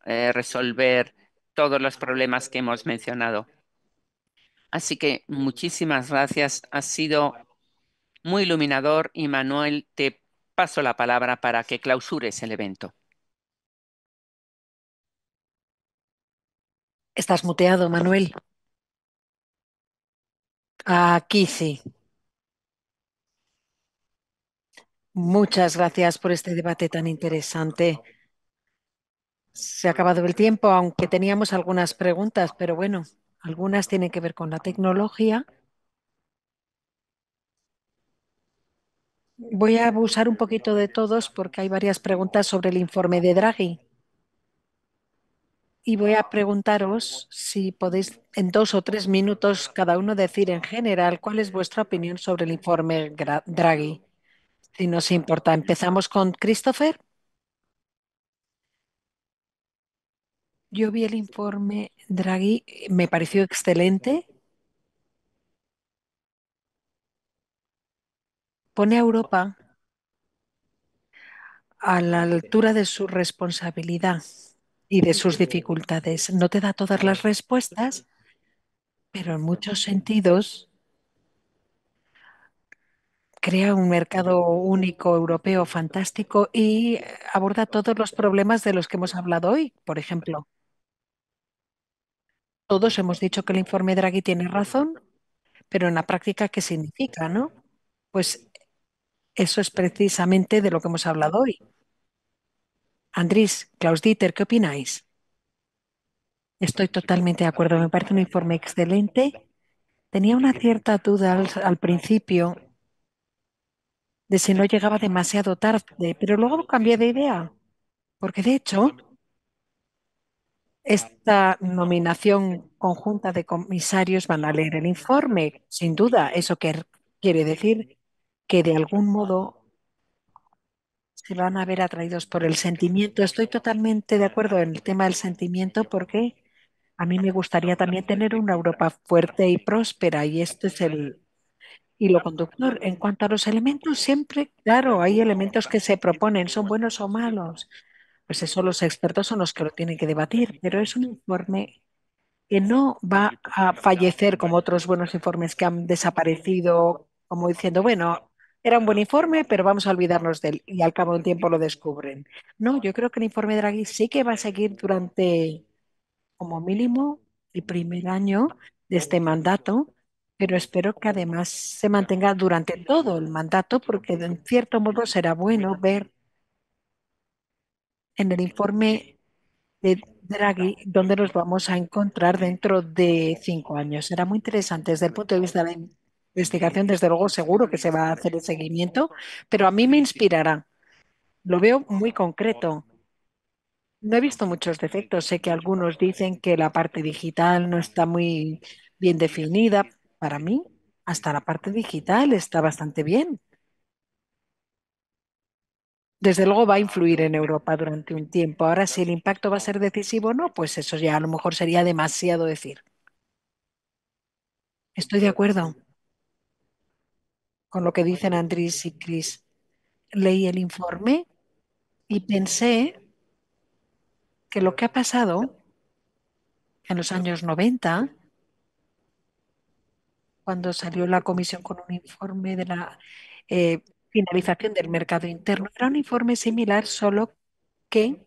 eh, resolver todos los problemas que hemos mencionado. Así que muchísimas gracias. Ha sido muy iluminador y Manuel, te paso la palabra para que clausures el evento. Estás muteado, Manuel. Aquí sí. Muchas gracias por este debate tan interesante. Se ha acabado el tiempo, aunque teníamos algunas preguntas, pero bueno, algunas tienen que ver con la tecnología. Voy a abusar un poquito de todos porque hay varias preguntas sobre el informe de Draghi. Y voy a preguntaros si podéis en dos o tres minutos cada uno decir en general cuál es vuestra opinión sobre el informe Draghi. Si nos importa, empezamos con Christopher. Yo vi el informe Draghi, me pareció excelente. Pone a Europa a la altura de su responsabilidad y de sus dificultades. No te da todas las respuestas, pero en muchos sentidos crea un mercado único europeo fantástico y aborda todos los problemas de los que hemos hablado hoy, por ejemplo. Todos hemos dicho que el informe Draghi tiene razón, pero en la práctica, ¿qué significa, no? Pues eso es precisamente de lo que hemos hablado hoy. Andrés, Klaus Dieter, ¿qué opináis? Estoy totalmente de acuerdo, me parece un informe excelente. Tenía una cierta duda al, al principio de si no llegaba demasiado tarde, pero luego cambié de idea, porque de hecho esta nominación conjunta de comisarios van a leer el informe, sin duda. Eso quiere decir que de algún modo se van a ver atraídos por el sentimiento. Estoy totalmente de acuerdo en el tema del sentimiento porque a mí me gustaría también tener una Europa fuerte y próspera y este es el y lo conductor. En cuanto a los elementos, siempre, claro, hay elementos que se proponen, son buenos o malos. Pues eso los expertos son los que lo tienen que debatir, pero es un informe que no va a fallecer como otros buenos informes que han desaparecido, como diciendo, bueno, era un buen informe, pero vamos a olvidarnos de él y al cabo de un tiempo lo descubren. No, yo creo que el informe de Draghi sí que va a seguir durante como mínimo el primer año de este mandato pero espero que además se mantenga durante todo el mandato, porque en cierto modo será bueno ver en el informe de Draghi dónde nos vamos a encontrar dentro de cinco años. Será muy interesante desde el punto de vista de la investigación, desde luego seguro que se va a hacer el seguimiento, pero a mí me inspirará. Lo veo muy concreto. No he visto muchos defectos. Sé que algunos dicen que la parte digital no está muy bien definida, para mí, hasta la parte digital está bastante bien. Desde luego va a influir en Europa durante un tiempo. Ahora, si el impacto va a ser decisivo o no, pues eso ya a lo mejor sería demasiado decir. Estoy de acuerdo con lo que dicen Andrés y Chris. Leí el informe y pensé que lo que ha pasado en los años 90 cuando salió la comisión con un informe de la eh, finalización del mercado interno. Era un informe similar, solo que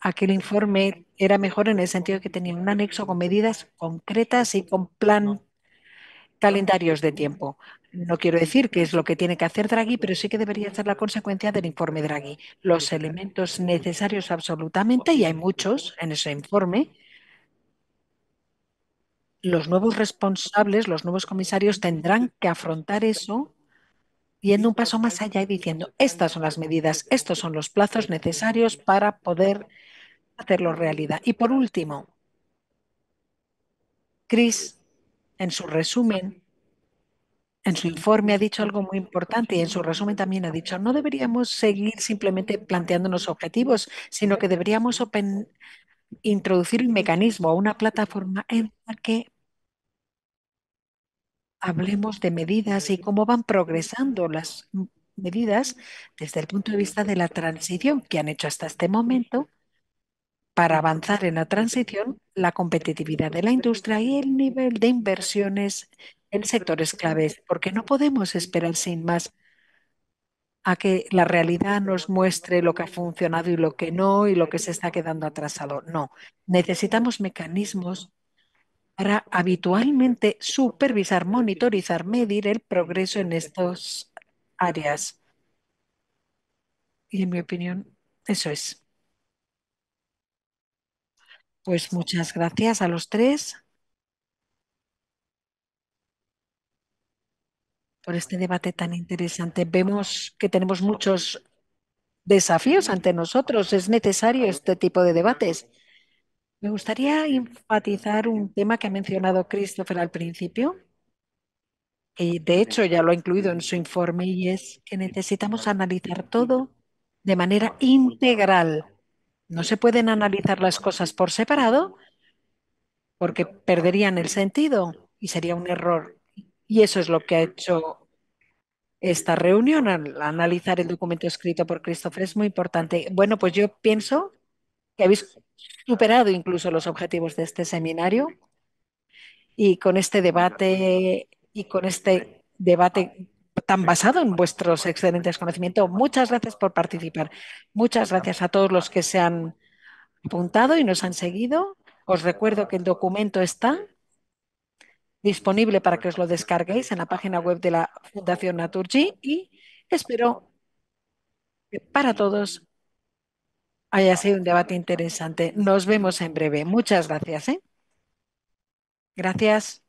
aquel informe era mejor en el sentido de que tenía un anexo con medidas concretas y con plan calendarios de tiempo. No quiero decir que es lo que tiene que hacer Draghi, pero sí que debería ser la consecuencia del informe Draghi. Los elementos necesarios absolutamente, y hay muchos en ese informe, los nuevos responsables, los nuevos comisarios tendrán que afrontar eso yendo un paso más allá y diciendo, estas son las medidas, estos son los plazos necesarios para poder hacerlo realidad. Y por último, Chris, en su resumen, en su informe ha dicho algo muy importante y en su resumen también ha dicho, no deberíamos seguir simplemente planteándonos objetivos, sino que deberíamos introducir un mecanismo a una plataforma en la que hablemos de medidas y cómo van progresando las medidas desde el punto de vista de la transición que han hecho hasta este momento para avanzar en la transición, la competitividad de la industria y el nivel de inversiones en sectores claves, porque no podemos esperar sin más que la realidad nos muestre lo que ha funcionado y lo que no y lo que se está quedando atrasado. No, necesitamos mecanismos para habitualmente supervisar, monitorizar, medir el progreso en estas áreas. Y en mi opinión, eso es. Pues muchas gracias a los tres. por este debate tan interesante. Vemos que tenemos muchos desafíos ante nosotros. Es necesario este tipo de debates. Me gustaría enfatizar un tema que ha mencionado Christopher al principio, y de hecho ya lo ha incluido en su informe, y es que necesitamos analizar todo de manera integral. No se pueden analizar las cosas por separado porque perderían el sentido y sería un error. Y eso es lo que ha hecho esta reunión, al analizar el documento escrito por Christopher, es muy importante. Bueno, pues yo pienso que habéis superado incluso los objetivos de este seminario y con este debate y con este debate tan basado en vuestros excelentes conocimientos. Muchas gracias por participar. Muchas gracias a todos los que se han apuntado y nos han seguido. Os recuerdo que el documento está disponible para que os lo descarguéis en la página web de la Fundación Naturgy y espero que para todos haya sido un debate interesante. Nos vemos en breve. Muchas gracias. ¿eh? Gracias.